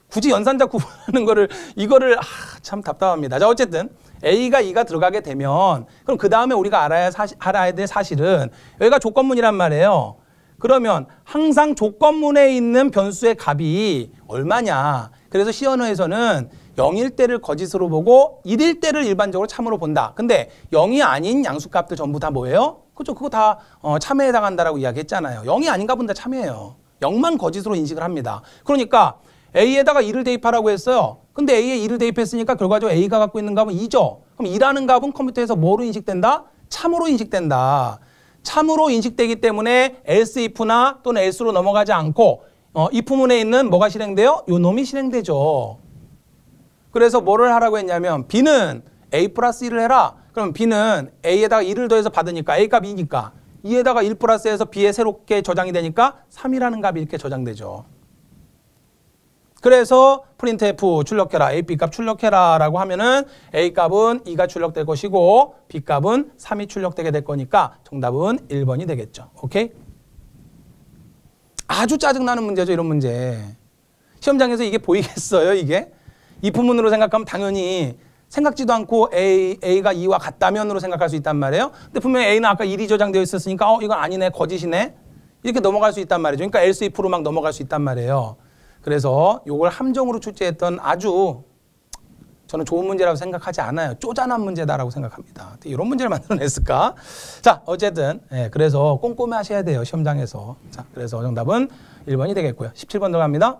굳이 연산자 구분하는 거를 이거를 아, 참 답답합니다. 자 어쨌든 A가 2가 들어가게 되면 그럼 그 다음에 우리가 알아야 사시, 알아야 될 사실은 여기가 조건문이란 말이에요. 그러면 항상 조건문에 있는 변수의 값이 얼마냐. 그래서 시언어에서는 0일 때를 거짓으로 보고 1일 때를 일반적으로 참으로 본다. 근데 0이 아닌 양수값들 전부 다 뭐예요? 그죠? 렇 그거 다 어, 참여에 해당한다라고 이야기했잖아요. 영이 아닌가 본다 참여예요. 영만 거짓으로 인식을 합니다. 그러니까 A에다가 2를 대입하라고 했어요. 근데 A에 2를 대입했으니까 결과적으로 A가 갖고 있는 값은 2죠. 그럼 2라는 값은 컴퓨터에서 뭐로 인식된다? 참으로 인식된다. 참으로 인식되기 때문에 else if나 또는 else로 넘어가지 않고 어, if문에 있는 뭐가 실행돼요? 요 놈이 실행되죠. 그래서 뭐를 하라고 했냐면 B는 a 플러스 1을 해라. 그럼 b는 a에다가 1을 더해서 받으니까 a값 2니까 2에다가 1 플러스 해서 b에 새롭게 저장이 되니까 3이라는 값이 이렇게 저장되죠. 그래서 printf 출력해라, a, b 값 출력해라 라고 하면은 a 값은 2가 출력될 것이고 b 값은 3이 출력되게 될 거니까 정답은 1번이 되겠죠. 오케이? 아주 짜증나는 문제죠, 이런 문제. 시험장에서 이게 보이겠어요, 이게? 이부분으로 생각하면 당연히 생각지도 않고 A, A가 2와 같다면으로 생각할 수 있단 말이에요. 근데 분명히 A는 아까 1이 저장되어 있었으니까 어 이건 아니네 거짓이네 이렇게 넘어갈 수 있단 말이죠. 그러니까 else if로 막 넘어갈 수 있단 말이에요. 그래서 이걸 함정으로 출제했던 아주 저는 좋은 문제라고 생각하지 않아요. 쪼잔한 문제다라고 생각합니다. 이런 문제를 [laughs] 만들어냈을까? 자, 어쨌든 예, 그래서 꼼꼼히 하셔야 돼요. 시험장에서. 자, 그래서 정답은 1번이 되겠고요. 17번 들어갑니다.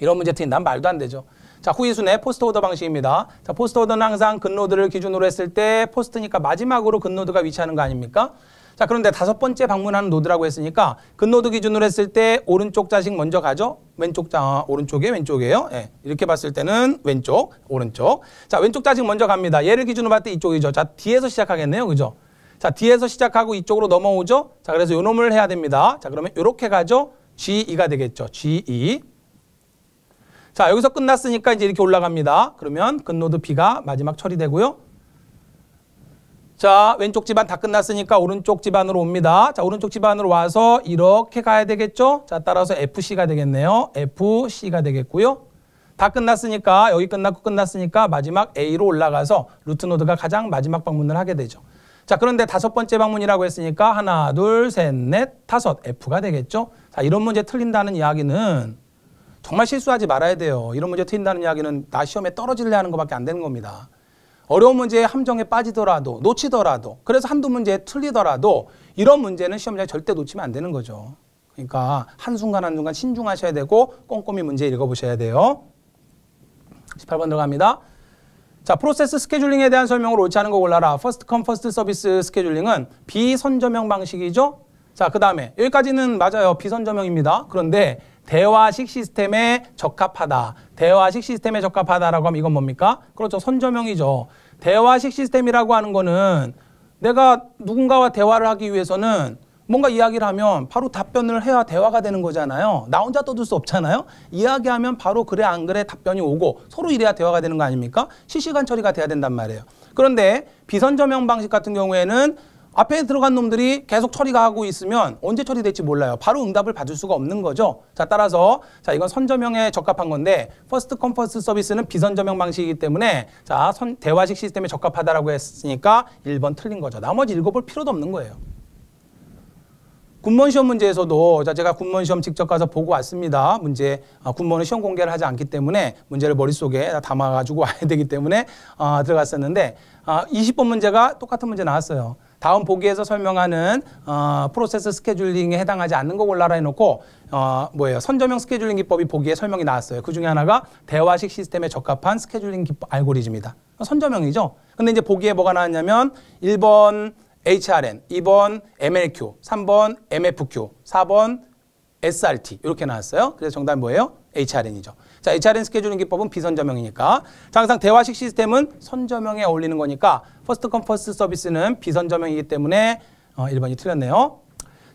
이런 문제 틀린 난 말도 안 되죠. 자, 후위순의 포스트 오더 방식입니다. 자, 포스트 오더는 항상 근로드를 기준으로 했을 때 포스트니까 마지막으로 근로드가 위치하는 거 아닙니까? 자, 그런데 다섯 번째 방문하는 노드라고 했으니까 근로드 기준으로 했을 때 오른쪽 자식 먼저 가죠. 왼쪽 자 아, 오른쪽에 왼쪽이에요. 예. 이렇게 봤을 때는 왼쪽, 오른쪽. 자, 왼쪽 자식 먼저 갑니다. 얘를 기준으로 봤을 때 이쪽이죠. 자, 뒤에서 시작하겠네요. 그죠? 자, 뒤에서 시작하고 이쪽으로 넘어오죠. 자, 그래서 요 놈을 해야 됩니다. 자, 그러면 요렇게 가죠. G2가 되겠죠. G2. E. 자, 여기서 끝났으니까 이제 이렇게 올라갑니다. 그러면 근노드 B가 마지막 처리되고요. 자, 왼쪽 집안 다 끝났으니까 오른쪽 집안으로 옵니다. 자, 오른쪽 집안으로 와서 이렇게 가야 되겠죠? 자, 따라서 FC가 되겠네요. FC가 되겠고요. 다 끝났으니까 여기 끝났고 끝났으니까 마지막 A로 올라가서 루트 노드가 가장 마지막 방문을 하게 되죠. 자, 그런데 다섯 번째 방문이라고 했으니까 하나, 둘, 셋, 넷, 다섯 F가 되겠죠? 자, 이런 문제 틀린다는 이야기는 정말 실수하지 말아야 돼요. 이런 문제 틀린다는 이야기는 나 시험에 떨어질래 하는 것밖에 안 되는 겁니다. 어려운 문제에 함정에 빠지더라도 놓치더라도 그래서 한두 문제 틀리더라도 이런 문제는 시험장에 절대 놓치면 안 되는 거죠. 그러니까 한순간 한순간 신중하셔야 되고 꼼꼼히 문제 읽어보셔야 돼요. 18번 들어갑니다. 자, 프로세스 스케줄링에 대한 설명으로 옳지 않은 거 골라라. 퍼스트 컴 퍼스트 서비스 스케줄링은 비선점형 방식이죠. 자, 그 다음에 여기까지는 맞아요. 비선점형입니다 그런데 대화식 시스템에 적합하다. 대화식 시스템에 적합하다라고 하면 이건 뭡니까? 그렇죠. 선조명이죠 대화식 시스템이라고 하는 거는 내가 누군가와 대화를 하기 위해서는 뭔가 이야기를 하면 바로 답변을 해야 대화가 되는 거잖아요. 나 혼자 떠들 수 없잖아요. 이야기하면 바로 그래 안 그래 답변이 오고 서로 이래야 대화가 되는 거 아닙니까? 실시간 처리가 돼야 된단 말이에요. 그런데 비선조명 방식 같은 경우에는 앞에 들어간 놈들이 계속 처리가 하고 있으면 언제 처리될지 몰라요. 바로 응답을 받을 수가 없는 거죠. 자, 따라서 자, 이건 선점형에 적합한 건데 퍼스트 컴 퍼스트 서비스는 비선점형 방식이기 때문에 자, 선, 대화식 시스템에 적합하다라고 했으니까 1번 틀린 거죠. 나머지 읽어볼 필요도 없는 거예요. 군무원 시험 문제에서도 자, 제가 군무원 시험 직접 가서 보고 왔습니다. 문제 아, 군무원은 시험 공개를 하지 않기 때문에 문제를 머릿속에 담아가지고 [laughs] 와야 되기 때문에 아, 들어갔었는데 아, 20번 문제가 똑같은 문제 나왔어요. 다음 보기에서 설명하는 어, 프로세스 스케줄링에 해당하지 않는 거 골라라 해놓고 어, 뭐예요 선점형 스케줄링 기법이 보기에 설명이 나왔어요. 그 중에 하나가 대화식 시스템에 적합한 스케줄링 기법 알고리즘이다. 선점형이죠. 근데 이제 보기에 뭐가 나왔냐면 1번 HRN, 2번 MLQ, 3번 MFQ, 4번 SRT 이렇게 나왔어요. 그래서 정답 뭐예요? HRN이죠. 자, HRN 스케줄링 기법은 비선점형이니까 자, 항상 대화식 시스템은 선점형에 어울리는 거니까 퍼스트 컴 퍼스트 서비스는 비선점형이기 때문에 어, 1번이 틀렸네요.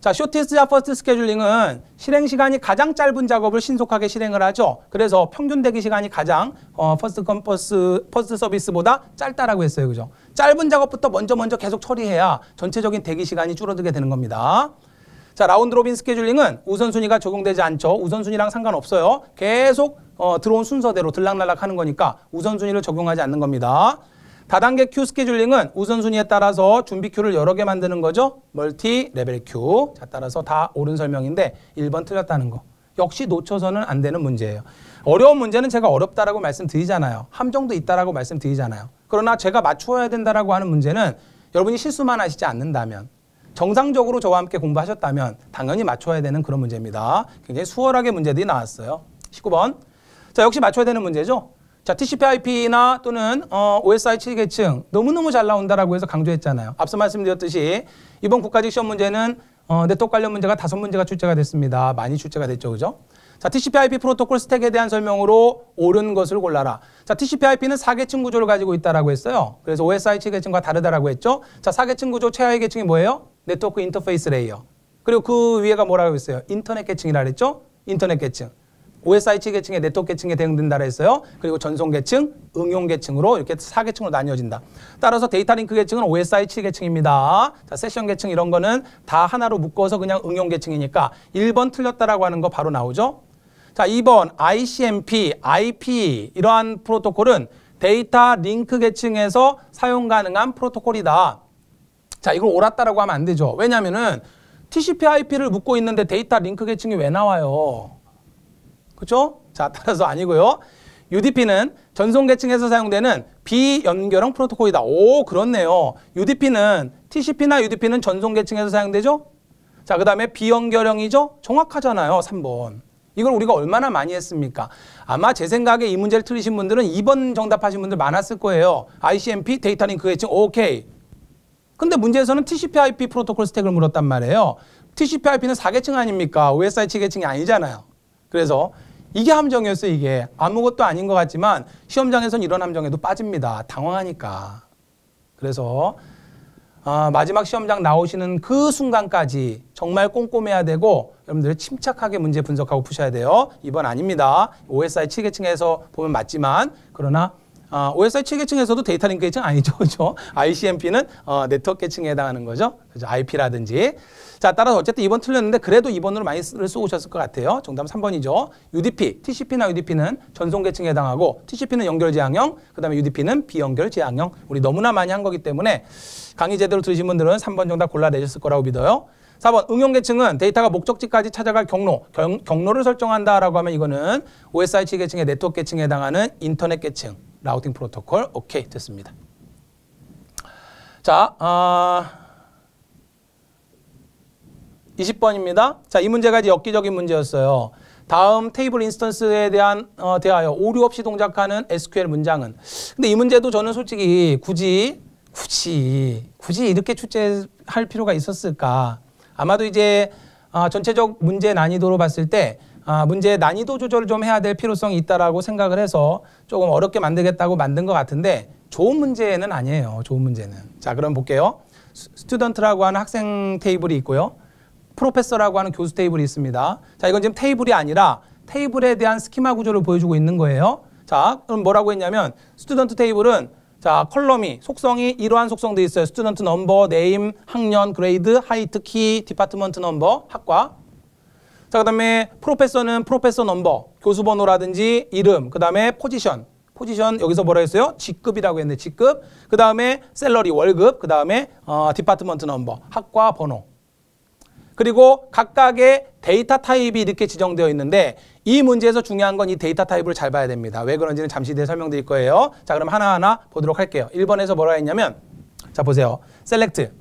자, 쇼티스트 퍼스트 스케줄링은 실행 시간이 가장 짧은 작업을 신속하게 실행을 하죠. 그래서 평균 대기 시간이 가장 어, 퍼스트 컴 퍼스트, 퍼스트 서비스보다 짧다라고 했어요. 그죠? 짧은 작업부터 먼저 먼저 계속 처리해야 전체적인 대기 시간이 줄어들게 되는 겁니다. 자, 라운드 로빈 스케줄링은 우선순위가 적용되지 않죠. 우선순위랑 상관없어요. 계속 어, 들어온 순서대로 들락날락 하는 거니까 우선순위를 적용하지 않는 겁니다. 다단계 큐 스케줄링은 우선순위에 따라서 준비 큐를 여러 개 만드는 거죠. 멀티 레벨 큐. 자, 따라서 다 옳은 설명인데 1번 틀렸다는 거. 역시 놓쳐서는 안 되는 문제예요. 어려운 문제는 제가 어렵다라고 말씀드리잖아요. 함정도 있다라고 말씀드리잖아요. 그러나 제가 맞추어야 된다라고 하는 문제는 여러분이 실수만 하시지 않는다면 정상적으로 저와 함께 공부하셨다면 당연히 맞춰야 되는 그런 문제입니다. 굉장히 수월하게 문제들이 나왔어요. 19번 자, 역시 맞춰야 되는 문제죠. 자, TCP/IP나 또는 어, OSI 7계층 너무너무 잘 나온다라고 해서 강조했잖아요. 앞서 말씀드렸듯이 이번 국가직 시험 문제는 어, 네트워크 관련 문제가 다섯 문제가 출제가 됐습니다. 많이 출제가 됐죠, 그죠? 자, TCP/IP 프로토콜 스택에 대한 설명으로 옳은 것을 골라라. 자, TCP/IP는 사계층 구조를 가지고 있다라고 했어요. 그래서 OSI 7계층과 다르다라고 했죠. 자, 사계층 구조 최하위 계층이 뭐예요? 네트워크 인터페이스 레이어. 그리고 그 위에가 뭐라고 했어요? 인터넷 계층이라 그랬죠? 인터넷 계층. OSI 체계층에 네트워크 계층에 대응된다 그랬어요. 그리고 전송 계층, 응용 계층으로 이렇게 4계층으로 나뉘어진다. 따라서 데이터 링크 계층은 OSI 7계층입니다. 자, 세션 계층 이런 거는 다 하나로 묶어서 그냥 응용 계층이니까 1번 틀렸다라고 하는 거 바로 나오죠. 자, 2번 ICMP, IP 이러한 프로토콜은 데이터 링크 계층에서 사용 가능한 프로토콜이다. 자, 이걸 옳았다라고 하면 안 되죠. 왜냐면은 TCP IP를 묶고 있는데 데이터 링크 계층이 왜 나와요? 그렇죠? 자, 따라서 아니고요. UDP는 전송 계층에서 사용되는 비연결형 프로토콜이다. 오, 그렇네요. UDP는 TCP나 UDP는 전송 계층에서 사용되죠? 자, 그다음에 비연결형이죠? 정확하잖아요. 3번. 이걸 우리가 얼마나 많이 했습니까? 아마 제 생각에 이 문제를 틀리신 분들은 2번 정답하신 분들 많았을 거예요. ICMP 데이터 링크 계층 오케이. 근데 문제에서는 TCP IP 프로토콜 스택을 물었단 말이에요. TCP IP는 4계층 아닙니까? OSI 7계층이 아니잖아요. 그래서 이게 함정이었어요, 이게. 아무것도 아닌 것 같지만 시험장에선 이런 함정에도 빠집니다. 당황하니까. 그래서 아, 마지막 시험장 나오시는 그 순간까지 정말 꼼꼼해야 되고 여러분들이 침착하게 문제 분석하고 푸셔야 돼요. 이번 아닙니다. OSI 7계층에서 보면 맞지만 그러나 어, 아, OSI 체계층에서도 데이터 링크 계층 아니죠. [laughs] 그죠? ICMP는 어, 네트워크 계층에 해당하는 거죠. 그죠? IP라든지. 자, 따라서 어쨌든 2번 틀렸는데 그래도 2번으로 많이 쓰고 오셨을 것 같아요. 정답 3번이죠. UDP, TCP나 UDP는 전송 계층에 해당하고 TCP는 연결 제한형, 그다음에 UDP는 비연결 제한형. 우리 너무나 많이 한 거기 때문에 강의 제대로 들으신 분들은 3번 정답 골라내셨을 거라고 믿어요. 4번 응용 계층은 데이터가 목적지까지 찾아갈 경로, 경, 경로를 설정한다라고 하면 이거는 OSI 체계층의 네트워크 계층에 해당하는 인터넷 계층. 라우팅 프로토콜 오케이 됐습니다. 자, 어, 아, 20번입니다. 자, 이 문제가 이제 엽기적인 문제였어요. 다음 테이블 인스턴스에 대한 어, 대하여 오류 없이 동작하는 SQL 문장은 근데 이 문제도 저는 솔직히 굳이 굳이 굳이 이렇게 출제할 필요가 있었을까? 아마도 이제 어, 전체적 문제 난이도로 봤을 때 아, 문제의 난이도 조절을 좀 해야 될 필요성이 있다라고 생각을 해서 조금 어렵게 만들겠다고 만든 것 같은데 좋은 문제는 아니에요. 좋은 문제는. 자, 그럼 볼게요. 스튜던트라고 하는 학생 테이블이 있고요. 프로페서라고 하는 교수 테이블이 있습니다. 자, 이건 지금 테이블이 아니라 테이블에 대한 스키마 구조를 보여주고 있는 거예요. 자, 그럼 뭐라고 했냐면 스튜던트 테이블은 자, 컬럼이 속성이 이러한 속성도 있어요. 스튜던트 넘버, 네임, 학년, 그레이드, 하이트, 키, 디파트먼트 넘버, 학과 자, 그다음에 프로페서는 프로페서 넘버, 교수 번호라든지 이름, 그다음에 포지션. 포지션 여기서 뭐라 했어요? 직급이라고 했는데 직급. 그다음에 셀러리 월급, 그다음에 어 디파트먼트 넘버, 학과 번호. 그리고 각각의 데이터 타입이 이렇게 지정되어 있는데 이 문제에서 중요한 건 이 데이터 타입을 잘 봐야 됩니다. 왜 그런지는 잠시 뒤에 설명드릴 거예요. 자, 그럼 하나하나 보도록 할게요. 1번에서 뭐라 했냐면 자, 보세요. 셀렉트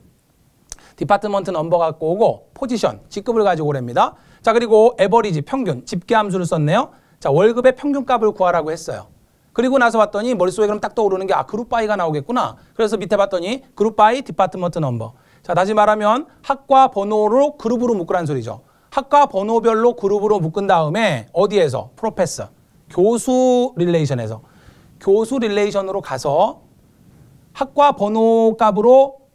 디파트먼트 넘버 갖고 오고 포지션 직급을 가지고 오랍니다. 자 그리고 에버리지 평균 집계함수를 썼네요. 자 월급의 평균값을 구하라고 했어요. 그리고 나서 봤더니 머릿속에 그럼 딱 떠오르는 게 아 그룹 바이가 나오겠구나. 그래서 밑에 봤더니 그룹 바이 디파트먼트 넘버. 자 다시 말하면 학과 번호로 그룹으로 묶으란 소리죠. 학과 번호별로 그룹으로 묶은 다음에 어디에서 프로페서 교수 릴레이션에서 교수 릴레이션으로 가서 학과 번호 값으로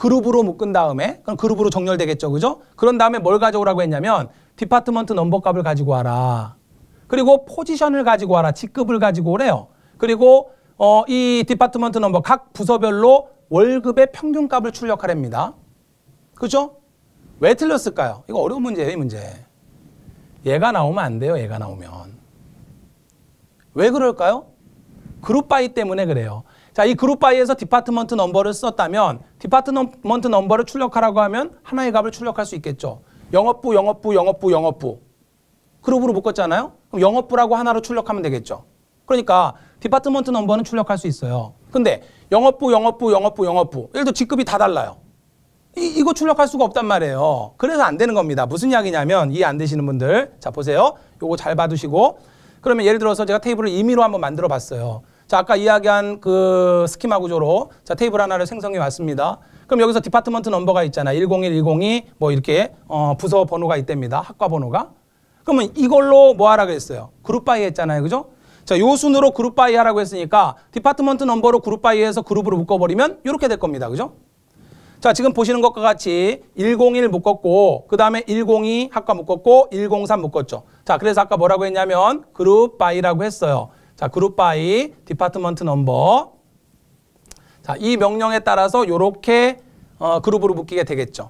그룹으로 묶은 다음에 그럼 그룹으로 정렬되겠죠. 그죠? 그런 다음에 뭘 가져오라고 했냐면 디파트먼트 넘버 값을 가지고 와라. 그리고 포지션을 가지고 와라. 직급을 가지고 오래요. 그리고 어, 이 디파트먼트 넘버 각 부서별로 월급의 평균 값을 출력하랍니다. 그죠? 왜 틀렸을까요? 이거 어려운 문제예요, 이 문제. 얘가 나오면 안 돼요, 얘가 나오면. 왜 그럴까요? 그룹 바이 때문에 그래요. 자, 이 그룹 바이에서 디파트먼트 넘버를 썼다면 디파트먼트 넘버를 출력하라고 하면 하나의 값을 출력할 수 있겠죠. 영업부, 영업부, 영업부, 영업부. 그룹으로 묶었잖아요. 그럼 영업부라고 하나로 출력하면 되겠죠. 그러니까 디파트먼트 넘버는 출력할 수 있어요. 근데 영업부, 영업부, 영업부, 영업부. 예를 들어 직급이 다 달라요. 이, 거 출력할 수가 없단 말이에요. 그래서 안 되는 겁니다. 무슨 이야기냐면 이해 안 되시는 분들. 자, 보세요. 요거 잘 봐두시고. 그러면 예를 들어서 제가 테이블을 임의로 한번 만들어 봤어요. 자, 아까 이야기한 그 스키마 구조로 자, 테이블 하나를 생성해 왔습니다. 그럼 여기서 디파트먼트 넘버가 있잖아. 101, 102, 뭐 이렇게 어, 부서 번호가 있답니다. 학과 번호가. 그러면 이걸로 뭐 하라고 했어요? 그룹 바이 했잖아요. 그죠? 자, 요 순으로 그룹 바이 하라고 했으니까 디파트먼트 넘버로 그룹 바이 해서 그룹으로 묶어 버리면 이렇게 될 겁니다. 그죠? 자, 지금 보시는 것과 같이 101 묶었고 그다음에 102 학과 묶었고 103 묶었죠. 자, 그래서 아까 뭐라고 했냐면 그룹 바이라고 했어요. 자, 그룹 바이 디파트먼트 넘버. 자, 이 명령에 따라서 이렇게 어, 그룹으로 묶이게 되겠죠.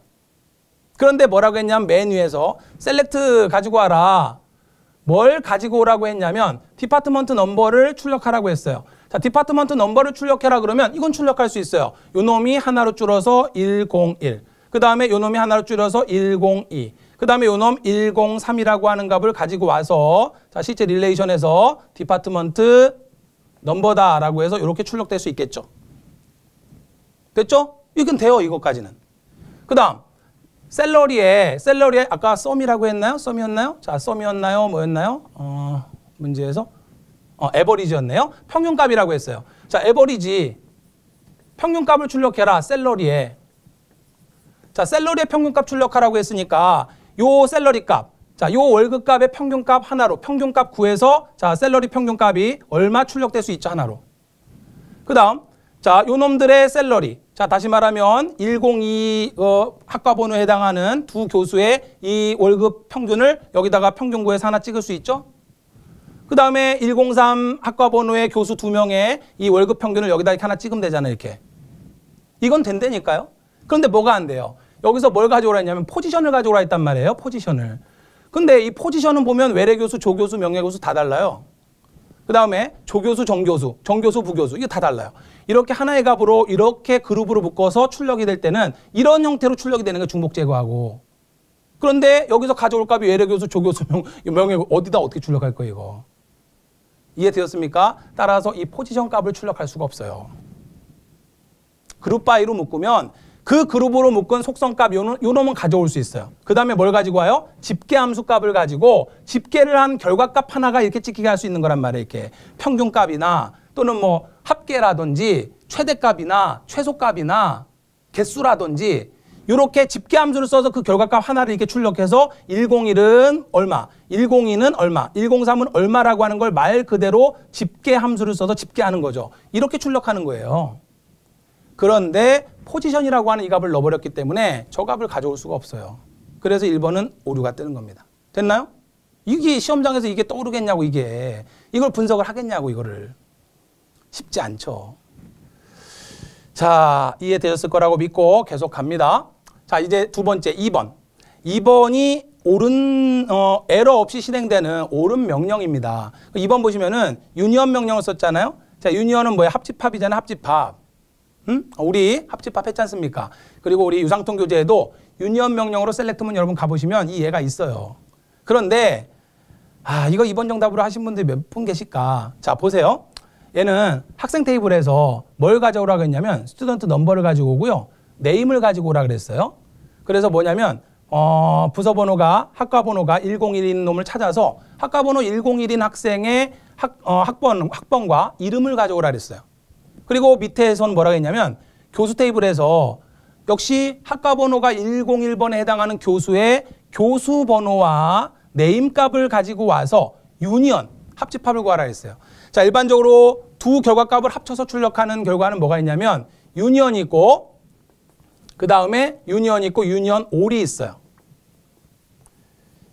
그런데 뭐라고 했냐면 맨 위에서 셀렉트 가지고 와라. 뭘 가지고 오라고 했냐면 디파트먼트 넘버를 출력하라고 했어요. 자, 디파트먼트 넘버를 출력해라 그러면 이건 출력할 수 있어요. 요 놈이 하나로 줄어서 101. 그 다음에 요 놈이 하나로 줄여서 102. 그 다음에 요놈 103이라고 하는 값을 가지고 와서 자 실제 릴레이션에서 디파트먼트 넘버다라고 해서 이렇게 출력될 수 있겠죠. 됐죠? 이건 돼요. 이것까지는. 그 다음 셀러리에 셀러리에 아까 썸이라고 했나요? 썸이었나요? 자 썸이었나요? 뭐였나요? 어, 문제에서 어, 에버리지였네요. 평균값이라고 했어요. 자 에버리지 평균값을 출력해라 셀러리에 자, 셀러리의 평균값 출력하라고 했으니까 요 셀러리 값, 자, 요 월급 값의 평균 값 하나로 평균 값 구해서 자, 셀러리 평균 값이 얼마 출력될 수 있죠, 하나로. 그다음 자, 요 놈들의 셀러리. 자, 다시 말하면 102 어, 학과 번호에 해당하는 두 교수의 이 월급 평균을 여기다가 평균 구해서 하나 찍을 수 있죠? 그 다음에 103 학과 번호의 교수 두 명의 이 월급 평균을 여기다 이렇게 하나 찍으면 되잖아요, 이렇게. 이건 된다니까요. 그런데 뭐가 안 돼요? 여기서 뭘 가져오라 했냐면 포지션을 가져오라 했단 말이에요. 포지션을. 근데 이 포지션은 보면 외래교수, 조교수, 명예교수 다 달라요. 그 다음에 조교수, 정교수, 정교수, 부교수 이게 다 달라요. 이렇게 하나의 값으로 이렇게 그룹으로 묶어서 출력이 될 때는 이런 형태로 출력이 되는 게 중복 제거하고 그런데 여기서 가져올 값이 외래교수, 조교수, 명, 명예 어디다 어떻게 출력할 거예요 이거. 이해되었습니까? 따라서 이 포지션 값을 출력할 수가 없어요. 그룹 바이로 묶으면 그 그룹으로 묶은 속성값 요놈, 요놈은 가져올 수 있어요. 그 다음에 뭘 가지고 와요? 집계 함수값을 가지고 집계를 한 결과값 하나가 이렇게 찍히게 할 수 있는 거란 말이에요. 이렇게 평균값이나 또는 뭐 합계라든지 최대값이나 최소값이나 개수라든지 이렇게 집계 함수를 써서 그 결과값 하나를 이렇게 출력해서 101은 얼마, 102는 얼마, 103은 얼마라고 하는 걸 말 그대로 집계 함수를 써서 집계하는 거죠. 이렇게 출력하는 거예요. 그런데 포지션이라고 하는 이 값을 넣어버렸기 때문에 저 값을 가져올 수가 없어요. 그래서 1번은 오류가 뜨는 겁니다. 됐나요? 이게 시험장에서 이게 떠오르겠냐고 이게. 이걸 분석을 하겠냐고 이거를. 쉽지 않죠. 자, 이해되셨을 거라고 믿고 계속 갑니다. 자, 이제 두 번째 2번. 2번이 옳은 어, 에러 없이 실행되는 옳은 명령입니다. 2번 보시면은 유니언 명령을 썼잖아요. 자, 유니언은 뭐야? 합집합이잖아요. 합집합. 음? 우리 합집합 했지 않습니까? 그리고 우리 유상통 교재에도 유니언 명령으로 셀렉트문 여러분 가보시면 이 얘가 있어요. 그런데 아 이거 이번 정답으로 하신 분들몇 분 계실까? 자 보세요. 얘는 학생 테이블에서 뭘 가져오라고 했냐면 스튜던트 넘버를 가지고 오고요. 네임을 가지고 오라 그랬어요. 그래서 뭐냐면 어, 부서 번호가 학과 번호가 101인 놈을 찾아서 학과 번호 101인 학생의 학, 어, 학번 학번과 이름을 가져오라 그랬어요. 그리고 밑에선 뭐라고 했냐면 교수 테이블에서 역시 학과 번호가 101번에 해당하는 교수의 교수 번호와 네임값을 가지고 와서 유니언 합집합을 구하라 했어요. 자 일반적으로 두 결과값을 합쳐서 출력하는 결과는 뭐가 있냐면 유니언이 있고 그 다음에 유니언이 있고 유니언 올이 있어요.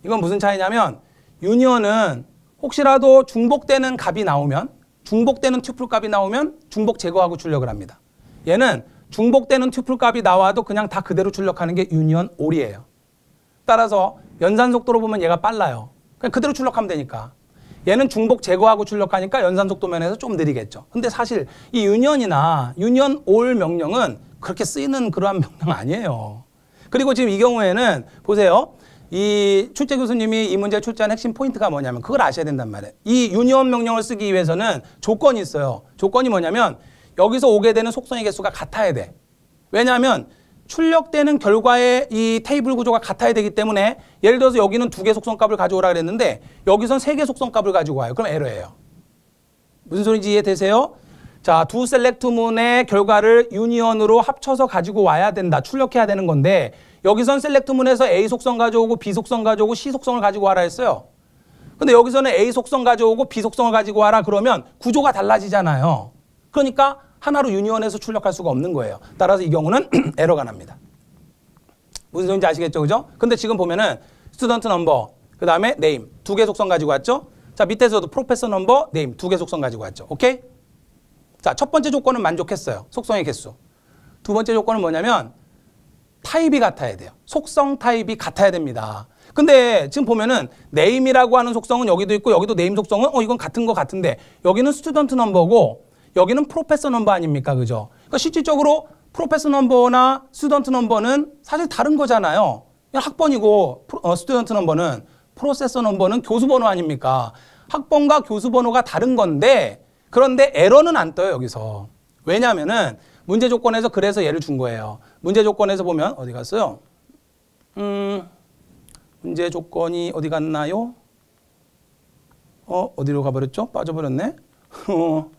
이건 무슨 차이냐면 유니언은 혹시라도 중복되는 값이 나오면 중복되는 튜플 값이 나오면 중복 제거하고 출력을 합니다. 얘는 중복되는 튜플 값이 나와도 그냥 다 그대로 출력하는 게 유니언 올이에요. 따라서 연산 속도로 보면 얘가 빨라요. 그냥 그대로 출력하면 되니까. 얘는 중복 제거하고 출력하니까 연산 속도 면에서 좀 느리겠죠. 근데 사실 이 유니언이나 유니언 올 명령은 그렇게 쓰이는 그러한 [laughs] 명령 아니에요. 그리고 지금 이 경우에는 보세요. 이 출제 교수님이 이 문제를 출제한 핵심 포인트가 뭐냐면 그걸 아셔야 된단 말이에요. 이유니온 명령을 쓰기 위해서는 조건이 있어요. 조건이 뭐냐면 여기서 오게 되는 속성의 개수가 같아야 돼. 왜냐하면 출력되는 결과의 이 테이블 구조가 같아야 되기 때문에 예를 들어서 여기는 두 개 속성값을 가져오라 그랬는데 여기선 세 개 속성값을 가지고 와요. 그럼 에러예요. 무슨 소리인지 이해되세요? 자, 두 셀렉트문의 결과를 유니언으로 합쳐서 가지고 와야 된다. 출력해야 되는 건데 여기선 셀렉트문에서 A 속성 가져오고 B 속성 가져오고 C 속성을 가지고 와라 했어요. 근데 여기서는 A 속성 가져오고 B 속성을 가지고 와라 그러면 구조가 달라지잖아요. 그러니까 하나로 유니언에서 출력할 수가 없는 거예요. 따라서 이 경우는 [clears throat] 에러가 납니다. 무슨 소리인지 아시겠죠? 그죠? 근데 지금 보면은 스튜던트 넘버, 그 다음에 네임 두 개 속성 가지고 왔죠? 자, 밑에서도 프로페서 넘버, 네임 두 개 속성 가지고 왔죠. 오케이? 자, 첫 번째 조건은 만족했어요. 속성의 개수. 두 번째 조건은 뭐냐면 타입이 같아야 돼요. 속성 타입이 같아야 됩니다. 근데 지금 보면은 네임이라고 하는 속성은 여기도 있고 여기도 네임 속성은 어 이건 같은 거 같은데 여기는 스튜던트 넘버고 여기는 프로페서 넘버 아닙니까? 그죠? 그러니까 실질적으로 프로페서 넘버나 스튜던트 넘버는 사실 다른 거잖아요. 학번이고 어, 스튜던트 넘버는 프로세서 넘버는 교수 번호 아닙니까? 학번과 교수 번호가 다른 건데 그런데 에러는 안 떠요, 여기서. 왜냐면은 하 문제 조건에서 그래서 예를 준 거예요. 문제 조건에서 보면 어디 갔어요? 음, 문제 조건이 어디 갔나요? 어, 어디로 가버렸죠? 빠져버렸네. [laughs] 어,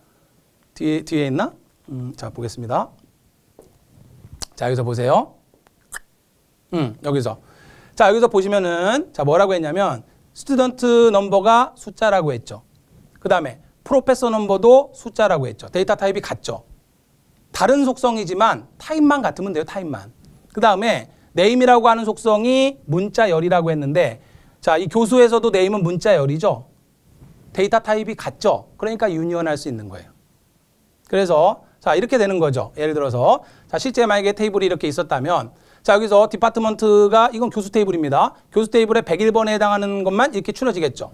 뒤에, 뒤에 있나? 음, 자, 보겠습니다. 자, 여기서 보세요. 음, 여기서. 자, 여기서 보시면은, 자, 뭐라고 했냐면, 스튜던트 넘버가 숫자라고 했죠. 그 다음에, 프로페서 넘버도 숫자라고 했죠. 데이터 타입이 같죠. 다른 속성이지만 타입만 같으면 돼요. 타입만. 그 다음에 네임이라고 하는 속성이 문자열이라고 했는데 자, 이 교수에서도 네임은 문자열이죠. 데이터 타입이 같죠. 그러니까 유니언할 수 있는 거예요. 그래서 자, 이렇게 되는 거죠. 예를 들어서 자, 실제 만약에 테이블이 이렇게 있었다면 자, 여기서 디파트먼트가 이건 교수 테이블입니다. 교수 테이블에 101번에 해당하는 것만 이렇게 추려지겠죠.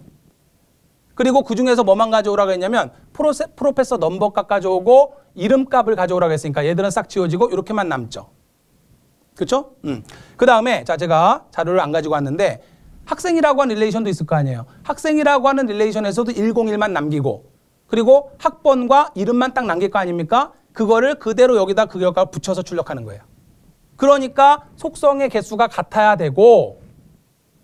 그리고 그중에서 뭐만 가져오라고 했냐면 프로세, 프로페서 넘버값 가져오고 이름값을 가져오라고 했으니까 얘들은 싹 지워지고 이렇게만 남죠. 그렇죠? 음. 그 다음에 자 제가 자료를 안 가지고 왔는데 학생이라고 하는 릴레이션도 있을 거 아니에요. 학생이라고 하는 릴레이션에서도 101만 남기고 그리고 학번과 이름만 딱 남길 거 아닙니까? 그거를 그대로 여기다 그 결과를 붙여서 출력하는 거예요. 그러니까 속성의 개수가 같아야 되고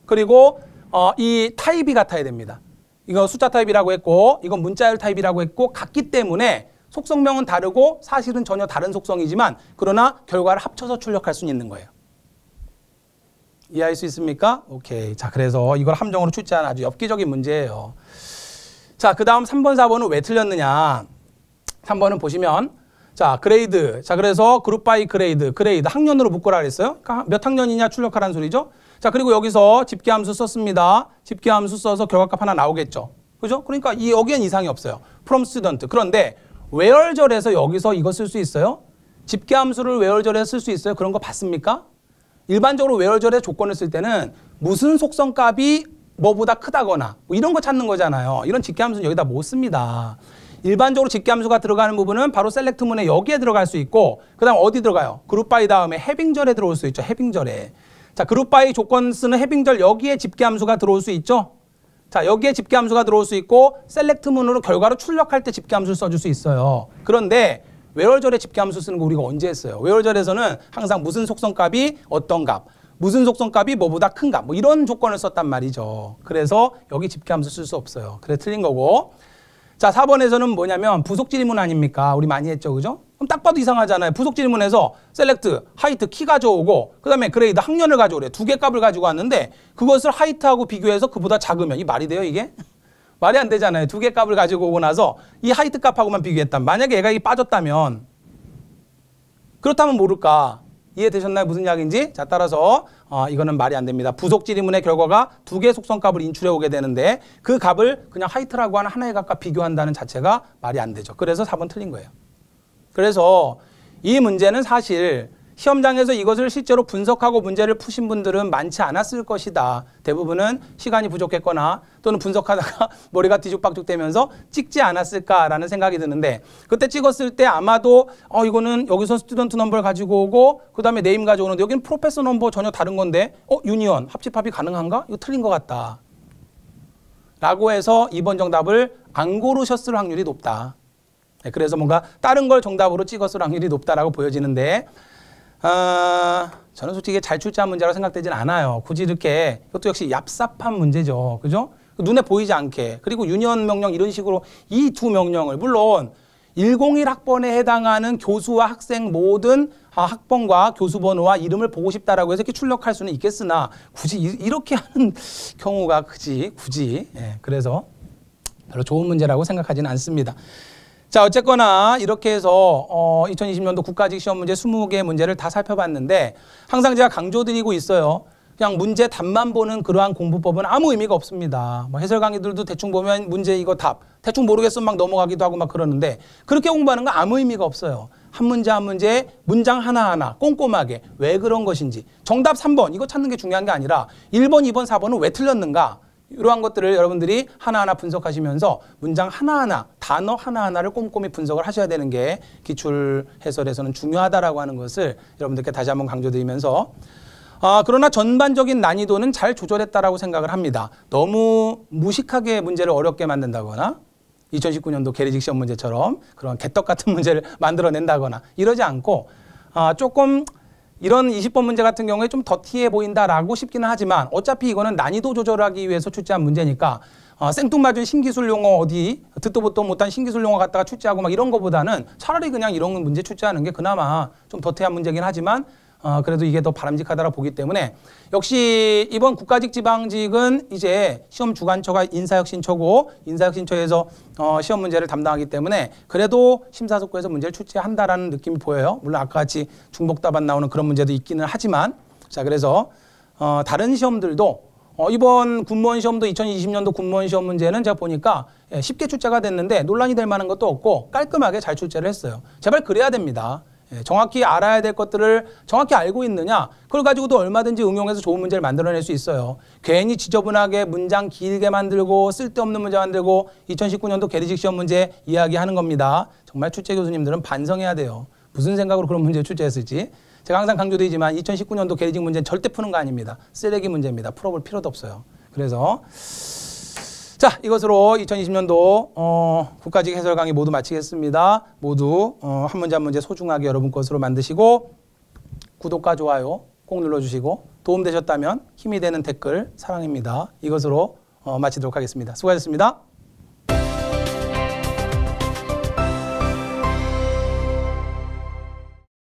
그리고 어, 이 타입이 같아야 됩니다. 이거 숫자 타입이라고 했고 이건 문자열 타입이라고 했고 같기 때문에 속성명은 다르고 사실은 전혀 다른 속성이지만 그러나 결과를 합쳐서 출력할 수 있는 거예요. 이해할 수 있습니까? 오케이. 자, 그래서 이걸 함정으로 출제한 아주 엽기적인 문제예요. 자, 그 다음 3번, 4번은 왜 틀렸느냐. 3번은 보시면 자, 그레이드. 자, 그래서 그룹 바이 그레이드. 그레이드. 학년으로 묶어라 그랬어요. 그러니까 몇 학년이냐 출력하라는 소리죠. 자, 그리고 여기서 집계함수 썼습니다. 집계함수 써서 결과값 하나 나오겠죠. 그죠? 그러니까 이 여기엔 이상이 없어요. from student. 그런데 외열절에서 여기서 이거 쓸 수 있어요? 집계함수를 외열절에 쓸 수 있어요? 그런 거 봤습니까? 일반적으로 외열절에 조건을 쓸 때는 무슨 속성값이 뭐보다 크다거나 뭐 이런 거 찾는 거잖아요. 이런 집계함수는 여기다 못 씁니다. 일반적으로 집계함수가 들어가는 부분은 바로 셀렉트문에 여기에 들어갈 수 있고 그 다음 어디 들어가요? 그룹 바이 다음에 해빙절에 들어올 수 있죠. 해빙절에. 자, 그룹 바이 조건 쓰는 해빙절 여기에 집계 함수가 들어올 수 있죠? 자, 여기에 집계 함수가 들어올 수 있고 셀렉트문으로 결과로 출력할 때 집계 함수를 써줄 수 있어요. 그런데 외월절에 집계 함수 쓰는 거 우리가 언제 했어요? 외월절에서는 항상 무슨 속성값이 어떤 값, 무슨 속성값이 뭐보다 큰 값, 뭐 이런 조건을 썼단 말이죠. 그래서 여기 집계 함수 쓸 수 없어요. 그래 틀린 거고. 자, 4번에서는 뭐냐면 부속 질문 아닙니까? 우리 많이 했죠. 그죠? 그럼 딱 봐도 이상하잖아요. 부속 질문에서 셀렉트, 하이트, 키 가져오고 그다음에 그레이드, 학년을 가져오래. 두 개 값을 가지고 왔는데 그것을 하이트하고 비교해서 그보다 작으면 이 말이 돼요, 이게? [laughs] 말이 안 되잖아요. 두 개 값을 가지고 오고 나서 이 하이트 값하고만 비교했다면 만약에 얘가 이 빠졌다면 그렇다면 모를까? 이해되셨나요? 무슨 이야기인지? 자, 따라서 어, 이거는 말이 안 됩니다. 부속 지리문의 결과가 두 개의 속성값을 인출해 오게 되는데 그 값을 그냥 하이트라고 하는 하나의 값과 비교한다는 자체가 말이 안 되죠. 그래서 4번 틀린 거예요. 그래서 이 문제는 사실 시험장에서 이것을 실제로 분석하고 문제를 푸신 분들은 많지 않았을 것이다. 대부분은 시간이 부족했거나 또는 분석하다가 [laughs] 머리가 뒤죽박죽되면서 찍지 않았을까라는 생각이 드는데 그때 찍었을 때 아마도 어 이거는 여기서 스튜던트 넘버를 가지고 오고 그다음에 네임 가져오는데 여기는 프로페서 넘버 전혀 다른 건데 어 유니언 합집합이 가능한가? 이거 틀린 것 같다. 라고 해서 2번 정답을 안 고르셨을 확률이 높다. 네, 그래서 뭔가 다른 걸 정답으로 찍었을 확률이 높다라고 보여지는데 아, 저는 솔직히 잘 출제한 문제라고 생각되진 않아요. 굳이 이렇게 이것도 역시 얍삽한 문제죠. 그죠? 그 눈에 보이지 않게. 그리고 유년 명령 이런 식으로 이 두 명령을 물론 101 학번에 해당하는 교수와 학생 모든 아, 학번과 교수 번호와 이름을 보고 싶다라고 해서 이렇게 출력할 수는 있겠으나 굳이 이렇게 하는 경우가 크지 굳이 예, 그래서 별로 좋은 문제라고 생각하지는 않습니다. 자, 어쨌거나 이렇게 해서 어 2020년도 국가직 시험 문제 20개 문제를 다 살펴봤는데 항상 제가 강조드리고 있어요. 그냥 문제 답만 보는 그러한 공부법은 아무 의미가 없습니다. 뭐 해설 강의들도 대충 보면 문제 이거 답, 대충 모르겠으면 막 넘어가기도 하고 막 그러는데 그렇게 공부하는 건 아무 의미가 없어요. 한 문제 한 문제 문장 하나하나 꼼꼼하게 왜 그런 것인지 정답 3번 이거 찾는 게 중요한 게 아니라 1번, 2번, 4번은 왜 틀렸는가 이러한 것들을 여러분들이 하나하나 분석하시면서 문장 하나하나 단어 하나하나를 꼼꼼히 분석을 하셔야 되는 게 기출 해설에서는 중요하다라고 하는 것을 여러분들께 다시 한번 강조드리면서 아, 그러나 전반적인 난이도는 잘 조절했다라고 생각을 합니다. 너무 무식하게 문제를 어렵게 만든다거나 2019년도 게리직 시험 문제처럼 그런 개떡 같은 [laughs] 문제를 만들어낸다거나 이러지 않고 아, 조금 이런 20번 문제 같은 경우에 좀 더티해 보인다라고 싶기는 하지만 어차피 이거는 난이도 조절하기 위해서 출제한 문제니까 어, 생뚱맞은 신기술 용어 어디 듣도 보도 못한 신기술 용어 갖다가 출제하고 막 이런 거보다는 차라리 그냥 이런 문제 출제하는 게 그나마 좀 더티한 문제긴 하지만 어, 그래도 이게 더 바람직하다라 보기 때문에 역시 이번 국가직 지방직은 이제 시험 주관처가 인사혁신처고 인사혁신처에서 어, 시험 문제를 담당하기 때문에 그래도 심사숙고해서 문제를 출제한다라는 느낌이 보여요. 물론 아까 같이 중복답안 나오는 그런 문제도 있기는 하지만 자 그래서 어, 다른 시험들도 어, 이번 군무원 시험도 2020년도 군무원 시험 문제는 제가 보니까 예, 쉽게 출제가 됐는데 논란이 될 만한 것도 없고 깔끔하게 잘 출제를 했어요. 제발 그래야 됩니다. 예, 정확히 알아야 될 것들을 정확히 알고 있느냐 그걸 가지고도 얼마든지 응용해서 좋은 문제를 만들어낼 수 있어요. 괜히 지저분하게 문장 길게 만들고 쓸데없는 문제 만들고 2019년도 개리직 시험 문제 이야기하는 겁니다. 정말 출제 교수님들은 반성해야 돼요. 무슨 생각으로 그런 문제 출제했을지 제가 항상 강조드리지만 2019년도 개리직 문제는 절대 푸는 거 아닙니다. 쓰레기 문제입니다. 풀어볼 필요도 없어요. 그래서 자, 이것으로 2020년도 어, 국가직 해설 강의 모두 마치겠습니다. 모두 어, 한 문제 한 문제 소중하게 여러분 것으로 만드시고 구독과 좋아요 꼭 눌러주시고 도움되셨다면 힘이 되는 댓글 사랑입니다. 이것으로 어, 마치도록 하겠습니다. 수고하셨습니다.